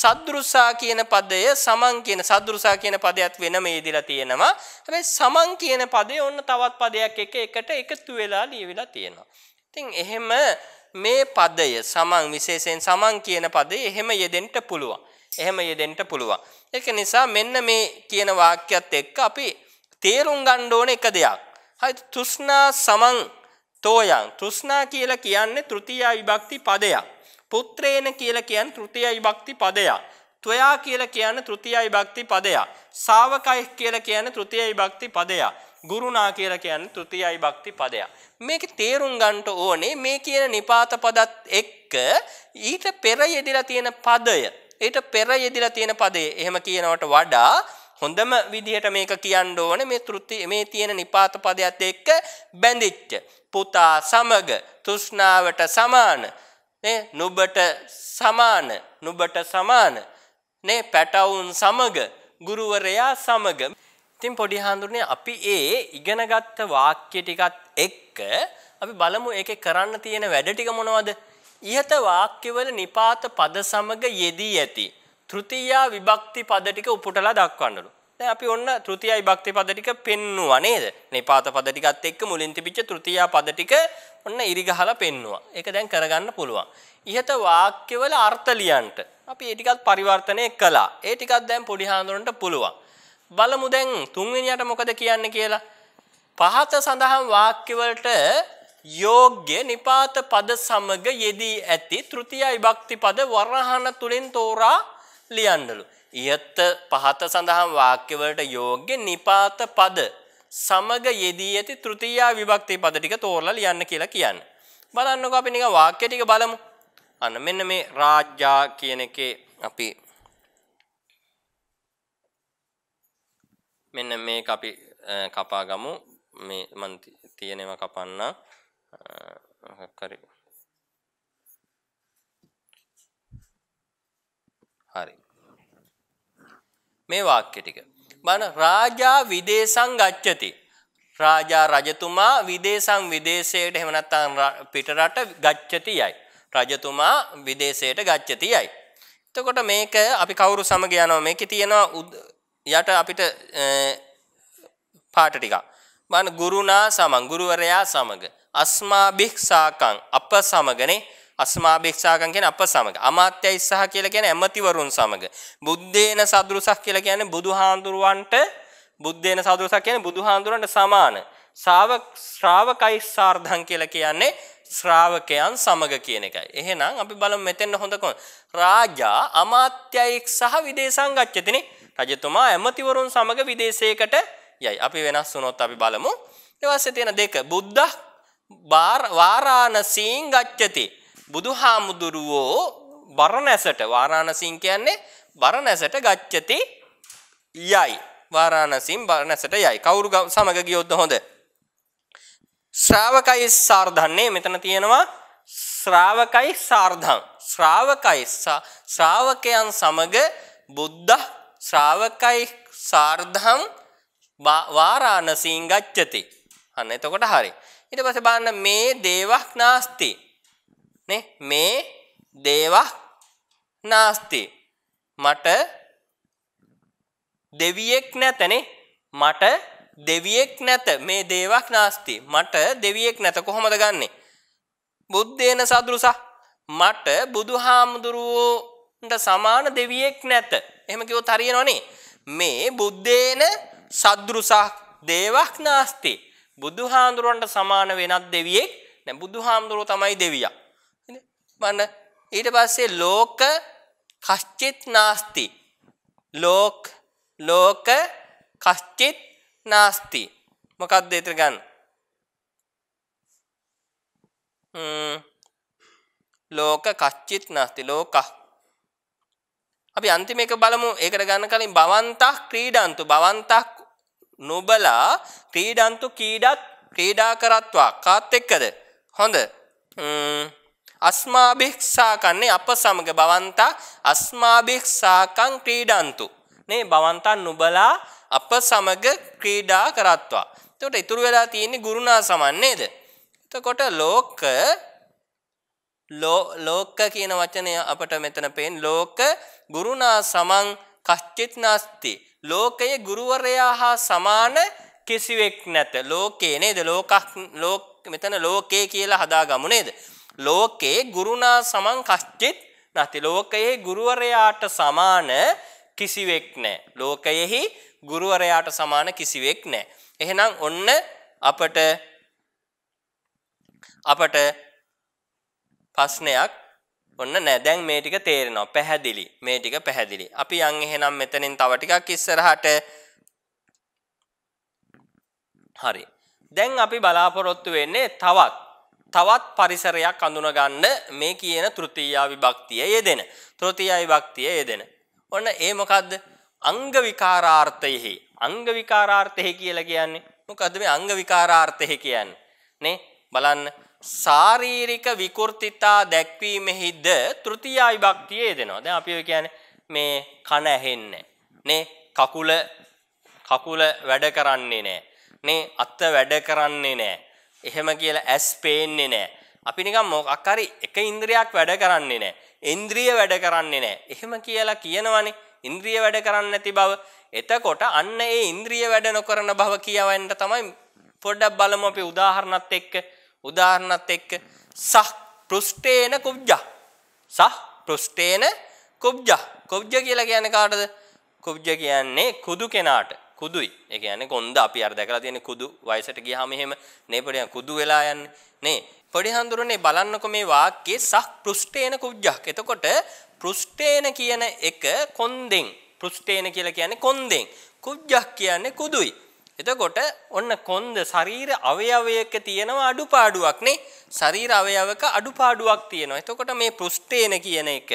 සද්දෘසා කියන පදය සමන් කියන සද්දෘසා කියන පදයට වෙනම යෙදලා තියෙනවා. හැබැයි සමන් කියන පදේ ඔන්න තවත් පදයක් එක එකට එකතු වෙලා ලියවිලා තියෙනවා. ඉතින් එහෙම මේ පදය සමන් විශේෂයෙන් සමන් කියන පදේ එහෙම යෙදෙන්න පුළුවන්. එහෙම යෙදෙන්න පුළුවන්. ඒක නිසා මෙන්න මේ කියන වාක්‍යයත් එක්ක අපි තේරුම් ගන්න ඕන එක දෙයක්. හරි තෘෂ්ණා සමන් තෝයන් තෘෂ්ණා කියලා කියන්නේ තෘතිය විභක්ති පදයක්. පුත්‍රේන කියලා කියන්නේ තෘතිය විභක්ති පදයක්. ත්වයා කියලා කියන්නේ තෘතිය විභක්ති පදයක්. ශාවකයි කියලා කියන්නේ තෘතිය විභක්ති පදයක්. ගුරුනා කියලා කියන්නේ තෘතියයි භක්ති පදයක්. මේක තේරුම් ගන්නට ඕනේ මේ කියන නිපාත පදත් එක්ක ඊට පෙර යෙදিলা තියෙන පදය. ඊට පෙර යෙදিলা තියෙන පදේ එහෙම කියනවට වඩා හොඳම විදිහට මේක කියන්න ඕනේ මේ තෘති මේ තියෙන නිපාත පදයත් එක්ක බැඳිච්ච පුතා සමග තෘෂ්ණාවට සමාන නේ නුඹට සමාන නුඹට සමාන නේ පැටවුන් සමග ගුරුවරයා සමග ඉතින් පොඩි හාමුදුරනේ අපි ඒ ඉගෙනගත්ත වාක්‍ය ටිකත් එක්ක අපි බලමු ඒකේ කරන්න තියෙන වැඩ ටික මොනවද? ইহත වාක්‍යවල නිපාත පද සමග යෙදී ඇති තෘතියා විභක්ති පද ටික උපුටලා දක්වන්නලු. දැන් අපි ඔන්න තෘතියා විභක්ති පද ටික පෙන්නුවා නේද? නිපාත පද ටිකත් එක්ක මුලින් තිබිච්ච තෘතියා පද ටික ඔන්න ඉරි ගහලා පෙන්නුවා. ඒක දැන් කරගන්න පුළුවන්. ইহත වාක්‍යවල අර්ථ ලියන්න අපි ඒ ටිකත් පරිවර්තනය කළා. ඒ ටිකත් දැන් පොඩි හාමුදුරන්ට පුළුවන්. බලමු දැන් තුන්වෙනියට මොකද කියන්නේ කියලා. පහත සඳහන් වාක්‍යවලට යෝග්‍ය නිපාත පද සමග යෙදී ඇති තෘතිය විභක්ති පද වර්ණහන තුලින් තෝරා ලියන්නලු. ඉහත පහත සඳහන් වාක්‍යවලට යෝග්‍ය නිපාත පද සමග යෙදී ඇති තෘතිය විභක්ති පද ටික තෝරලා ලියන්න කියලා කියන්නේ. බලන්නකෝ අපි නිකන් වාක්‍ය ටික බලමු. අන්න මෙන්න මේ රාජ්‍යා කියන එකේ අපි මෙන්න මේක අපි කපා ගමු මේ මන් තියෙනව කපන්න හරි හරි මේ වාක්‍ය ටික බන රාජා විදේශං ගච්ඡති රාජා රජතුමා විදේශං විදේශයට එහෙම නැත්නම් පිටරට ගච්ඡති යයි රජතුමා විදේශයට ගච්ඡති යයි එතකොට මේක අපි කවුරු සමග යනවා මේකේ තියෙනවා යට අපිට පාට ටිකක් බලන්න ගුරුනා සමන් ගුරුවරයා සමග අස්මා භික්ෂාකං අප සමගනේ අස්මා භික්ෂාකං කියන්නේ අප සමග අමාත්‍යයි සහ කියලා කියන්නේ ඇමතිවරුන් සමග බුද්දේන සදෘසක් කියලා කියන්නේ බුදුහාඳුරුවන්ට බුද්දේන සදෘසක් කියන්නේ බුදුහාඳුරුවන්ට සමාන ශ්‍රාවක ශ්‍රාවකයි සාර්ධං කියලා කියන්නේ ශ්‍රාවකයන් සමග කියන එකයි. එහෙනම් අපි බලමු මෙතෙන් හොඳ කොහොමද? රාජා අමාත්‍යයි සහ විදේශං ගච්ඡතිනේ රජතුමා ඇමතිවරුන් සමග විදේශයකට යයි. අපි වෙනස් වුණොත් අපි බලමු. ඊවස්සේ තියෙන දෙක බුද්ධ වාරාණසීන් ගච්ඡති. බුදුහාමුදුරුවෝ බරණැසට වාරාණසීන් කියන්නේ බරණැසට ගච්ඡති යයි. වාරාණසීන් බරණැසට යයි. කවුරු සමග ගියොත්ද හොඳ? ශ්‍රාවකයි සාර්ධන්නේ මෙතන තියෙනවා ශ්‍රාවකයි සාර්ධං ශ්‍රාවකයි ශ්‍රාවකයන් සමග බුද්ධ ශ්‍රාවකයි සාර්ධම් වාරාණසීන් ගච්ඡති. අන්න එතකොට හරි. ඊට පස්සේ බලන්න මේ දේවක් නාස්ති. නේ මේ දේවක් නාස්ති. මට දෙවියෙක් නැතනේ. මට දෙවියෙක් නැත. මේ දේවක් නාස්ති. මට දෙවියෙක් නැත කොහොමද ගන්නෙ? බුද්දේන සදෘසහ මට බුදුහාමුදුරුවෝ ට සමාන දෙවියෙක් නැත එහෙම කිව්වොත් හරියනවනේ මේ බුද්දේන සද්දෘසක් දේවක් නාස්ති බුදුහාඳුරන්ට සමාන වෙනත් දෙවියෙක් නැ බුදුහාමුදුරුව තමයි දෙවියා බන්න ඊට පස්සේ ලෝක කශ්චිත් නාස්ති ලෝක ලෝක කශ්චිත් නාස්ති මොකක්ද ඒතර ගන්න ලෝක කච්චිත් නාස්ති ලෝකක් අපි අන්තිම එක බලමු. ඒකට ගන්න කලින් භවන්තක් ක්‍රීඩන්තු භවන්තක් නොබලා ක්‍රීඩන්තු කීඩත් ක්‍රීඩා කරත්වා කාත් එක්කද? හොඳ. අස්මාභික්ෂා කන්නේ අප සමග භවන්තා අස්මාභික්ෂාකං ක්‍රීඩන්තු. නේ භවන්තා නොබලා අප සමග ක්‍රීඩා කරත්වා. එතකොට ඉතුරු වෙලා තියෙන්නේ ගුරුනා සමන් නේද? එතකොට ලෝක ලෝක කියන වචනය අපට මෙතන පේන ලෝක ගුරුනා සමං කච්චිත් නාස්ති ලෝකයේ ගුරුවරයා හා සමාන කිසිවෙක් නැත ලෝකේ නේද ලෝකක් ලෝක මෙතන ලෝකේ කියලා හදාගමු නේද ලෝකේ ගුරුනා සමං කච්චිත් නැති ලෝකයේ ගුරුවරයාට සමාන කිසිවෙක් නැහැ ලෝකයේහි ගුරුවරයාට සමාන කිසිවෙක් නැහැ එහෙනම් ඔන්න අපට අපට ප්‍රශ්නයක් ඔන්න නෑ දැන් මේ ටික තේරෙනවා පැහැදිලි මේ ටික පැහැදිලි අපි යන් එහෙනම් මෙතනින් තව ටිකක් ඉස්සරහට හරි දැන් අපි බලාපොරොත්තු වෙන්නේ තවත් තවත් පරිසරයක් අඳුනගන්න මේ කියන තෘතියා විභක්තිය යෙදෙන තෘතියා විභක්තිය යෙදෙන ඔන්න ඒ මොකද්ද අංග විකාරාර්ථයෙහි අංග විකාරාර්ථයෙහි කියලා කියන්නේ මොකද්ද මේ අංග විකාරාර්ථයෙහි කියන්නේ නේ බලන්න ශාරීරික විකෘතිතා දැක්වීමෙහිද තෘතිය විභක්තිය යෙදෙනවා. දැන් අපි ඔය කියන්නේ මේ කන ඇහෙන්නේ නේ කකුල කකුල වැඩ කරන්නේ නැහැ. නේ අත වැඩ කරන්නේ නැහැ. එහෙම කියලා ඇස් පේන්නේ නැහැ. අපි නිකන් මොකක් හරි එක ඉන්ද්‍රියක් වැඩ කරන්නේ නැහැ. ඉන්ද්‍රිය වැඩ කරන්නේ නැහැ. එහෙම කියලා කියනවනේ. ඉන්ද්‍රිය වැඩ කරන්නේ නැති බව. එතකොට අන්න ඒ ඉන්ද්‍රිය වැඩ නොකරන බව කියවන්න තමයි පොඩ්ඩක් බලමු අපි උදාහරණත් එක්ක. උදාහරණත් එක්ක සහ පෘෂ්ඨේන කුබ්ජා සහ පෘෂ්ඨේන කුබ්ජා කුබ්ජා කියලා කියන්නේ කාටද කුබ්ජා කියන්නේ කුදු කෙනාට කුදුයි ඒ කියන්නේ කොන්ද අපි අර දැකලා තියෙන කුදු වයසට ගියාම එහෙම නේ පොඩි කුදු වෙලා යන්නේ නේ පොඩි හඳුරන්නේ බලන්නකො මේ වාක්‍යයේ සහ පෘෂ්ඨේන කුබ්ජා එතකොට පෘෂ්ඨේන කියන එක කොන්දෙන් පෘෂ්ඨේන කියලා කියන්නේ කොන්දෙන් කුබ්ජා කියන්නේ කුදුයි එතකොට ඔන්න කොන්ද ශරීර අවයවයක තියෙනවා අඩුපාඩුවක් නේ. ශරීර අවයවක අඩුපාඩුවක් තියෙනවා. එතකොට මේ පෘෂ්ඨේන කියන එක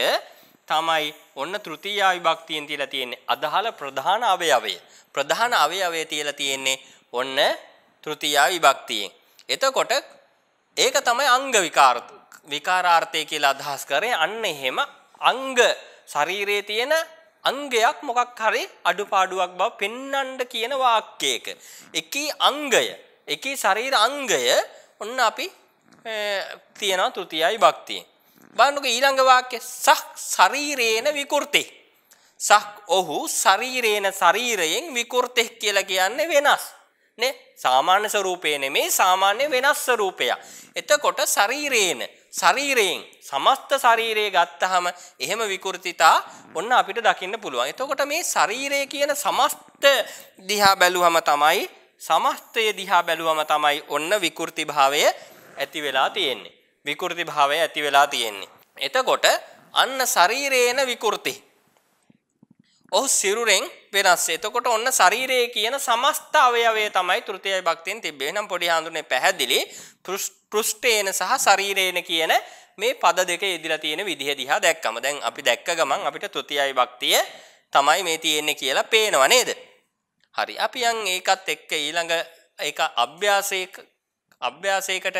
තමයි ඔන්න තෘතීයා විභක්තියෙන් තියලා තියෙන්නේ. අදහල ප්‍රධාන අවයවය. ප්‍රධාන අවයවය තියලා තියෙන්නේ ඔන්න තෘතීයා විභක්තියෙන්. එතකොට ඒක තමයි අංග විකාර විකාරාර්ථය කියලා අදහස් කරේ. අන්න එහෙම අංග ශරීරයේ තියෙන අංගයක් මොකක් හරි අඩුපාඩුවක් බව පෙන්වන්න කියන වාක්‍යයක. එකී අංගය, එකී ශරීර අංගය ඔන්න අපි තියනවා තෘතියයි භක්තිය. බලන්නකෝ ඊළඟ වාක්‍ය සක් ශරීරේන විකෘති. සක් ඔහු ශරීරේන ශරීරයෙන් විකෘති කියලා කියන්නේ වෙනස්. නේ සාමාන්‍ය ස්වරූපේ නෙමේ සාමාන්‍ය වෙනස් ස්වරූපය. එතකොට ශරීරේන ශරීරයෙන් සමස්ත ශරීරය ගත්තහම එහෙම විකෘතිතා ඔන්න අපිට දකින්න පුළුවන්. එතකොට මේ ශරීරය කියන සමස්ත දිහා බැලුවම තමයි සමස්තය දිහා බැලුවම තමයි ඔන්න විකෘති භාවය ඇති වෙලා තියෙන්නේ. විකෘති භාවය ඇති වෙලා තියෙන්නේ. එතකොට අන්න ශරීරේන විකෘති ඔහු සිරුරෙන් වෙනස්. එතකොට ඔන්න ශරීරයේ කියන සමස්ත අවයවය තමයි තෘතිය භක්තියෙන් තිබ්බේ. එහෙනම් පොඩි හඳුනේ පැහැදිලි පෘෂ්ඨේන සහ ශරීරේන කියන මේ පද දෙක ඉදිරිය තියෙන විදිහ දිහා දැක්කම දැන් අපි දැක්ක ගමන් අපිට තෘතිය භක්තිය තමයි මේ තියෙන්නේ කියලා පේනවා නේද? හරි. අපි යන් ඒකත් එක්ක ඊළඟ ඒක අභ්‍යාසයක අභ්‍යාසයකට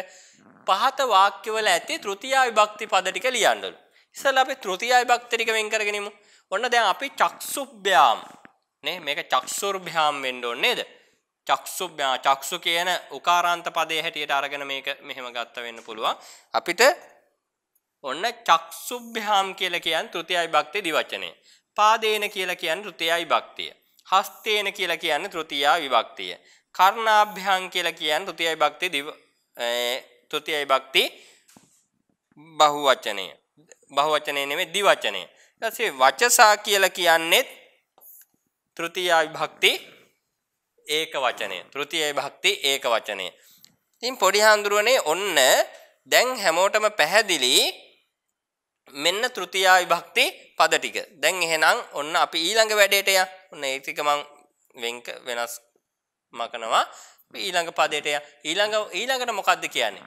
පහත වාක්‍යවල ඇති තෘතිය විභක්ති පද ටික ලියන්නලු. ඉස්සෙල්ලා අපි තෘතිය විභක්ති ටික වෙන් කරගෙනමු. ඔන්න දැන් අපි චක්සුභ්‍යාම් නේ මේක චක්සුර්භ්‍යාම් වෙන්න ඕනේ නේද? චක්සුභ්‍යා චක්සු කියන උකාරාන්ත පදයේ හැටියට අරගෙන මේක මෙහෙම ගත්ත වෙන්න පුළුවන්. අපිට ඔන්න චක්සුභ්‍යාම් කියලා කියන්නේ තෘතියයි භක්ති දිවචනය. පාදේන කියලා කියන්නේ තෘතියයි භක්තිය. හස්තේන කියලා කියන්නේ තෘතියා විභක්තිය. කර්ණාභ්‍යං කියලා කියන්නේ තෘතියයි භක්ති දිව තෘතියයි භක්ති බහුවචනය. බහුවචනය නෙමෙයි දිවචනය. ඊටසේ වචසා කියලා කියන්නේත් තෘතිය විභක්ති ඒක වචනය. තෘතිය විභක්ති ඒක වචනය. ඉතින් පොඩි හාමුදුරුවනේ ඔන්න දැන් හැමෝටම පැහැදිලි මෙන්න තෘතිය විභක්ති පද ටික. දැන් එහෙනම් ඔන්න අපි ඊළඟ වැඩේට යමු. ඔන්න ඒ ටික මම වෙන්ක වෙනස් මකනවා. ඊළඟ පදයට ඊළඟ ඊළඟට මොකද්ද කියන්නේ?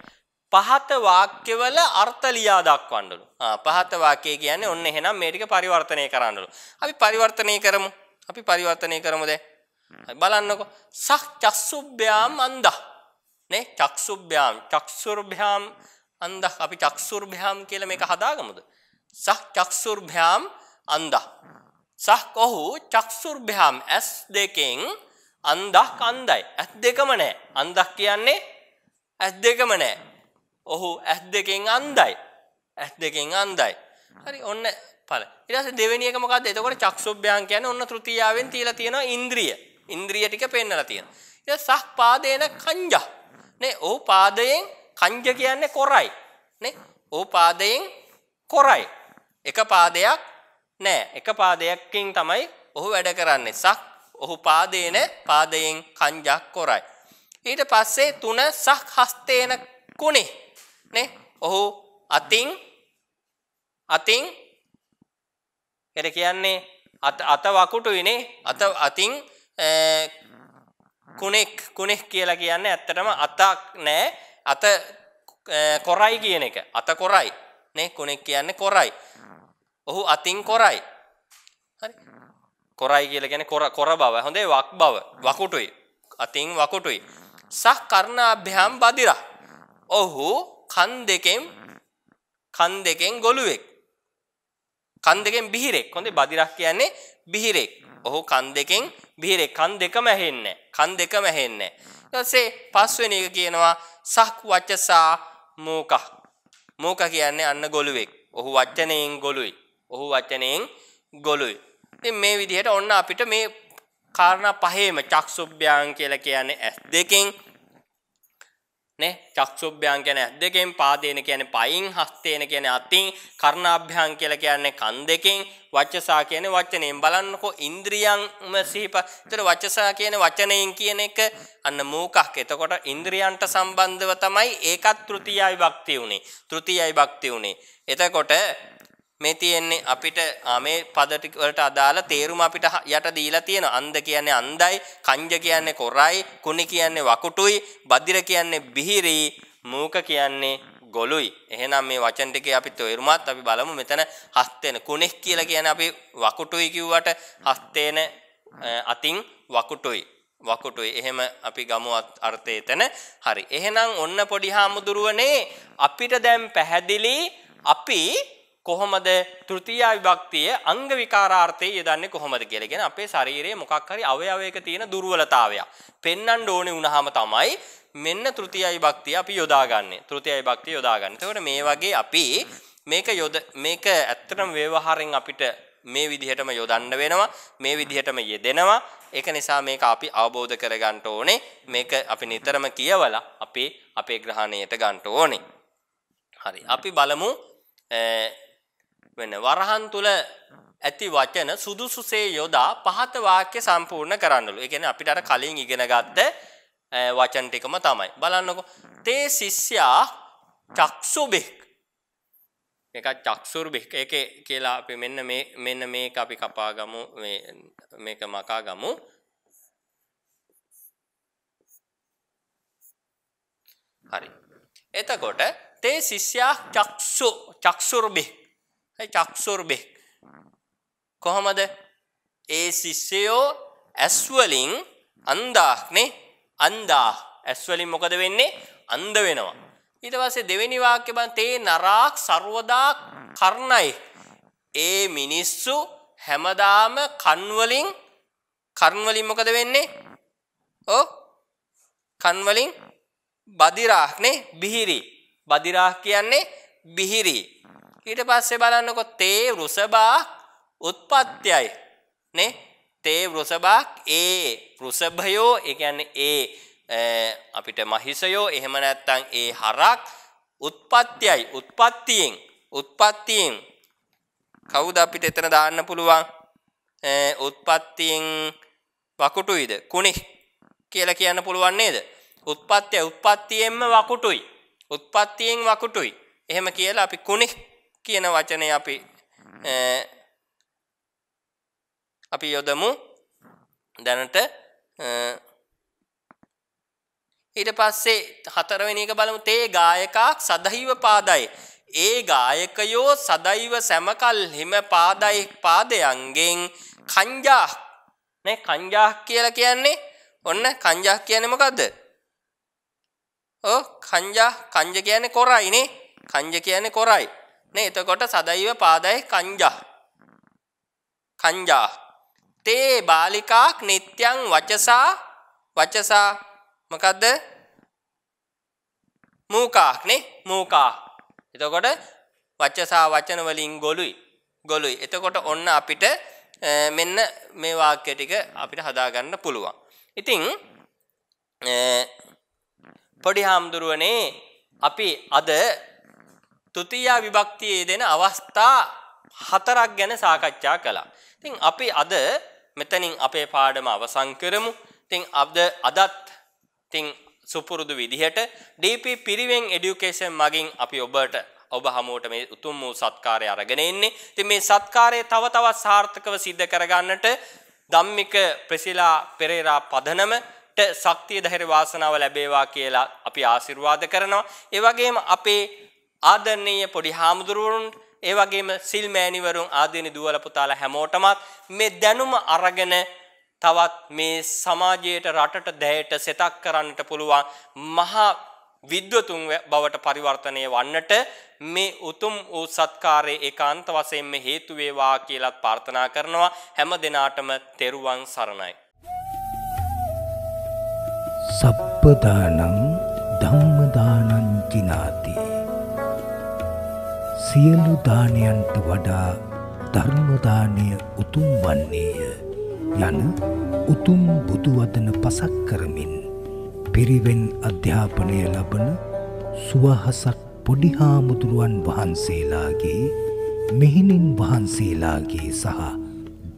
පහත වාක්‍යවල අර්ථ ලියා දක්වන්නලු. ආ පහත වාක්‍යය කියන්නේ ඔන්න එහෙනම් මේ ටික පරිවර්තනය කරන්නලු. අපි පරිවර්තනය කරමු. අපි පරිවර්තනය කරමු දැන්. බලන්නකෝ. සහ චක්සුබ්භ්‍යාම් අන්දා. නේ චක්සුබ්භ්‍යාම් චක්සුර්භ්‍යාම් අන්දා අපි චක්සුර්භ්‍යාම් කියලා මේක හදාගමුද? සහ චක්සුර්භ්‍යාම් අන්දා. සහ කොහු චක්සුර්භ්‍යාම් S දෙකෙන් අන්දා කන්දයි. S දෙකම නැහැ. අන්දා කියන්නේ S දෙකම නැහැ. ඔහු ඇස් දෙකෙන් අන්දයි. ඇස් දෙකෙන් අන්දයි. හරි ඔන්න ඵල. ඊට පස්සේ දෙවෙනි එක මොකද්ද? එතකොට චක්සුබ්භයන් කියන්නේ ඔන්න තෘතියාවෙන් තියලා තියෙනවා ඉන්ද්‍රිය. ඉන්ද්‍රිය ටික පෙන්නලා තියෙනවා. ඊට සහ පාදේන කංජා. නේ ඔහු පාදයෙන් කංජ කියන්නේ කොරයි. නේ ඔහු පාදයෙන් කොරයි. එක පාදයක් නෑ. එක පාදයකින් තමයි ඔහු වැඩ කරන්නේ. සක් ඔහු පාදේන පාදයෙන් කංජක් කොරයි. ඊට පස්සේ තුන සක් හස්තේන කුණේ නේ ඔහු අතින් අතින් එර කියන්නේ අත අත වකුටුයිනේ අත අතින් කුණෙක් කුණෙක් කියලා කියන්නේ ඇත්තටම අතක් නෑ අත කොරයි කියන එක අත කොරයි නේ කුණෙක් කියන්නේ කොරයි ඔහු අතින් කොරයි හරි කොරයි කියලා කියන්නේ කොර කොර බව හොඳේ වක් බව වකුටුයි අතින් වකුටුයි සහ කර්ණාභ්‍යාම් බදිරා ඔහු කන් දෙකෙන් කන් දෙකෙන් ගොළුවෙක්. කන් දෙකෙන් බිහිරෙක්. හොඳේ බදිරක් කියන්නේ බිහිරෙක්. ඔහු කන් දෙකෙන් බිහිරෙක්. කන් දෙකම ඇහෙන්නේ කන් දෙකම ඇහෙන්නේ ඊට පස්සේ පස්වෙනි එක කියනවා සක් වචසා මෝක. මෝක කියන්නේ අන්න ගොළුවෙක්. ඔහු වචනයෙන් ගොළුයි. ඔහු වචනයෙන් ගොළුයි. ඉතින් මේ විදිහට ඔන්න අපිට මේ කාරණා පහේම චක්සුබ්භ්‍යාං කියලා කියන්නේ ඇස් දෙකෙන් නේ චක්ෂුභ්‍යං කියන්නේ ඇස් දෙකෙන් පාදේන කියන්නේ පයින් හස්තේන කියන්නේ අතින් කර්ණාභ්‍යං කියලා කියන්නේ කන් දෙකෙන් වචසා කියන්නේ වචනයෙන් බලන්නකෝ ඉන්ද්‍රියන්ම සිහිප. ඒතර වචසා කියන්නේ වචනයෙන් කියන එක අන්න මූකක්. එතකොට ඉන්ද්‍රියන්ට සම්බන්ධව තමයි ඒකත් තෘතියයි භක්තිය උනේ. තෘතියයි භක්තිය උනේ. එතකොට මේ තියෙන්නේ අපිට මේ පද ටික වලට අදාළ තේරුම අපිට යට දීලා තියෙනවා. අන්ද කියන්නේ අන්දයි, කංජ කියන්නේ කොරයි, කුණි කියන්නේ වකුටුයි, බදිර කියන්නේ බිහිරි, මූක කියන්නේ ගොළුයි. එහෙනම් මේ වචන ටිකේ අපි තේරුමත් අපි බලමු මෙතන හස්තේන කුණෙක් කියලා කියන්නේ අපි වකුටුයි කිව්වට හස්තේන අතින් වකුටුයි. වකුටුයි. එහෙම අපි ගමු අර්ථය එතන. හරි. එහෙනම් ඔන්න පොඩි හාමුදුරුවනේ අපිට දැන් පැහැදිලි අපි කොහොමද තෘතියා විභක්තියේ අංග විකාරාර්ථය යදන්නේ කොහොමද කියලා. කියන්නේ අපේ ශරීරයේ මොකක් හරි අවයවයක තියෙන දුර්වලතාවයක්. පෙන්වන්න ඕනේ වුණාම තමයි මෙන්න තෘතියා විභක්තිය අපි යොදාගන්නේ. තෘතියා විභක්තිය යොදාගන්නේ. එතකොට මේ වගේ අපි මේක යොද මේක ඇත්තටම ව්‍යවහාරයෙන් අපිට මේ විදිහටම යොදන්න වෙනවා මේ විදිහටම යෙදෙනවා ඒක නිසා මේක අපි අවබෝධ කරගන්න ඕනේ මේක අපි නිතරම කියවලා අපේ අපේ ග්‍රහණයට ගන්න ඕනේ හරි අපි බලමු වෙන වරහන් තුල ඇති වචන සුදුසුසේ යොදා පහත වාක්‍ය සම්පූර්ණ කරන්නලු. ඒ කියන්නේ අපිට අර කලින් ඉගෙන ගත්ත වචන ටිකම තමයි. බලන්නකො. තේ ශිෂ්‍යා චක්සුබෙක්. මේක චක්සුර්බෙක්. ඒකේ කියලා අපි මෙන්න මේ මෙන්න මේක අපි කපාගමු. මේ මේක මකාගමු. හරි. එතකොට තේ ශිෂ්‍යා චක්සු චක්සුර්බෙක්. චක්සුර්බෙක් කොහොමද ඒ ශිෂ්‍යයෝ ඇස්වලින් අන්දාක්නේ අන්දා ඇස්වලින් මොකද වෙන්නේ අන්ද වෙනවා ඊට පස්සේ දෙවෙනි වාක්‍ය බං තේ නරාක් ਸਰවදා කර්ණයි ඒ මිනිස්සු හැමදාම කන් වලින් කන් වලින් මොකද වෙන්නේ ඕ කන් වලින් බදිරාක් නේ බිහිරි බදිරාක් කියන්නේ බිහිරි ඊට පස්සේ බලන්නකො තේ වෘෂභා උත්පත්තියයි නේ තේ වෘෂභාක් ඒ වෘෂභයෝ ඒ කියන්නේ ඒ අපිට මහිෂයෝ එහෙම නැත්නම් ඒ හරක් උත්පත්තියයි උත්පත්තියෙන් උත්පත්තියෙන් කවුද අපිට එතන දාන්න පුළුවන් උත්පත්තියෙන් වකුටුයිද කුණි කියලා කියන්න පුළුවන් නේද උත්පත්තිය උත්පත්තියෙන්ම වකුටුයි උත්පත්තියෙන් වකුටුයි එහෙම කියලා අපි කුණි කියන වචනය අපි අපි යොදමු දැනට ඊට පස්සේ හතරවෙනි එක බලමු තේ ගායකක් සදහිව පාදයි ඒ ගායකයෝ සදයිව සැමකල් හිම පාදයි පාදයන්ගෙන් කංජා නේ කංජා කියලා කියන්නේ ඔන්න කංජා කියන්නේ මොකද්ද ඕ කංජා කංජ කියන්නේ කොරයිනේ කංජ කියන්නේ කොරයි නේ එතකොට සදෛව පාදයි කංජා කංජා තේ බාලිකාක් නිත්‍යං වචසා වචසා මොකද්ද මූකාක් නේ මූකා එතකොට වචසා වචන වලින් ගොළුයි ගොළුයි එතකොට ඔන්න අපිට මෙන්න මේ වාක්‍ය ටික අපිට හදා ගන්න පුළුවන්. ඉතින් පොඩි හාමුදුරුවනේ අපි අද තුතියා විභක්තියේ දෙන අවස්ථා හතරක් ගැන සාකච්ඡා කළා. ඉතින් අපි අද මෙතනින් අපේ පාඩම අවසන් කරමු. ඉතින් අද අදත් ඉතින් සුපුරුදු විදිහට DP පිරිවෙන් এডুকেෂන් මගින් අපි ඔබට ඔබ හමුවට මේ උතුම් වූ සත්කාරය අරගෙන ඉන්නේ. ඉතින් මේ සත්කාරය තව තවත් සාර්ථකව සිද්ධ කරගන්නට ධම්මික ප්‍රසිලා පෙරේරා පදනමට ශක්තිය ධෛර්ය වාසනාව ලැබේවා කියලා අපි ආශිර්වාද කරනවා. ඒ වගේම අපේ ආදරණීය පොඩි හාමුදුරුවරුන්ට ඒ වගේම සිල් මෑණිවරුන් ආදීනි දුවල පුතාලා හැමෝටමත් මේ දැනුම අරගෙන තවත් මේ සමාජයට රටට දැයට සෙතක් කරන්නට පුළුවන් මහා විද්වතුන් බවට පරිවර්තනය වන්නට මේ උතුම් වූ සත්කාරයේ ඒකාන්ත වශයෙන්ම හේතු වේවා කියලාත් ප්‍රාර්ථනා කරනවා හැම දිනාටම තෙරුවන් සරණයි. සබ්බදානං සියලු දානයන්ට වඩා ධර්මදානය උතුම් වන්නේය යන උතුම් බුදුවදන පසක් කරමින් පිරිවෙන් අධ්‍යාපනය ලබන සුවහසක් පොඩිහාමුදුරුවන් වහන්සේලාගේ මෙහිණින් වහන්සේලාගේ සහ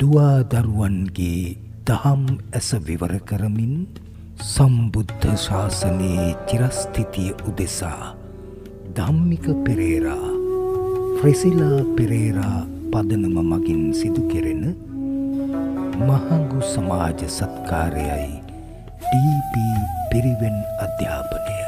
දුවාදරුවන්ගේ දහම් ඇස විවර කරමින් සම්බුද්ධ ශාසනයේ චිරස්ථිතිය උදෙසා ධම්මික පෙරේරා ෆ්‍රෙසිලා පෙරේරා පදනම මගින් සිදු කෙරෙන මහඟු සමාජ සත්කාරයයි ඩීපී පිරිවෙන් අධ්‍යාපනය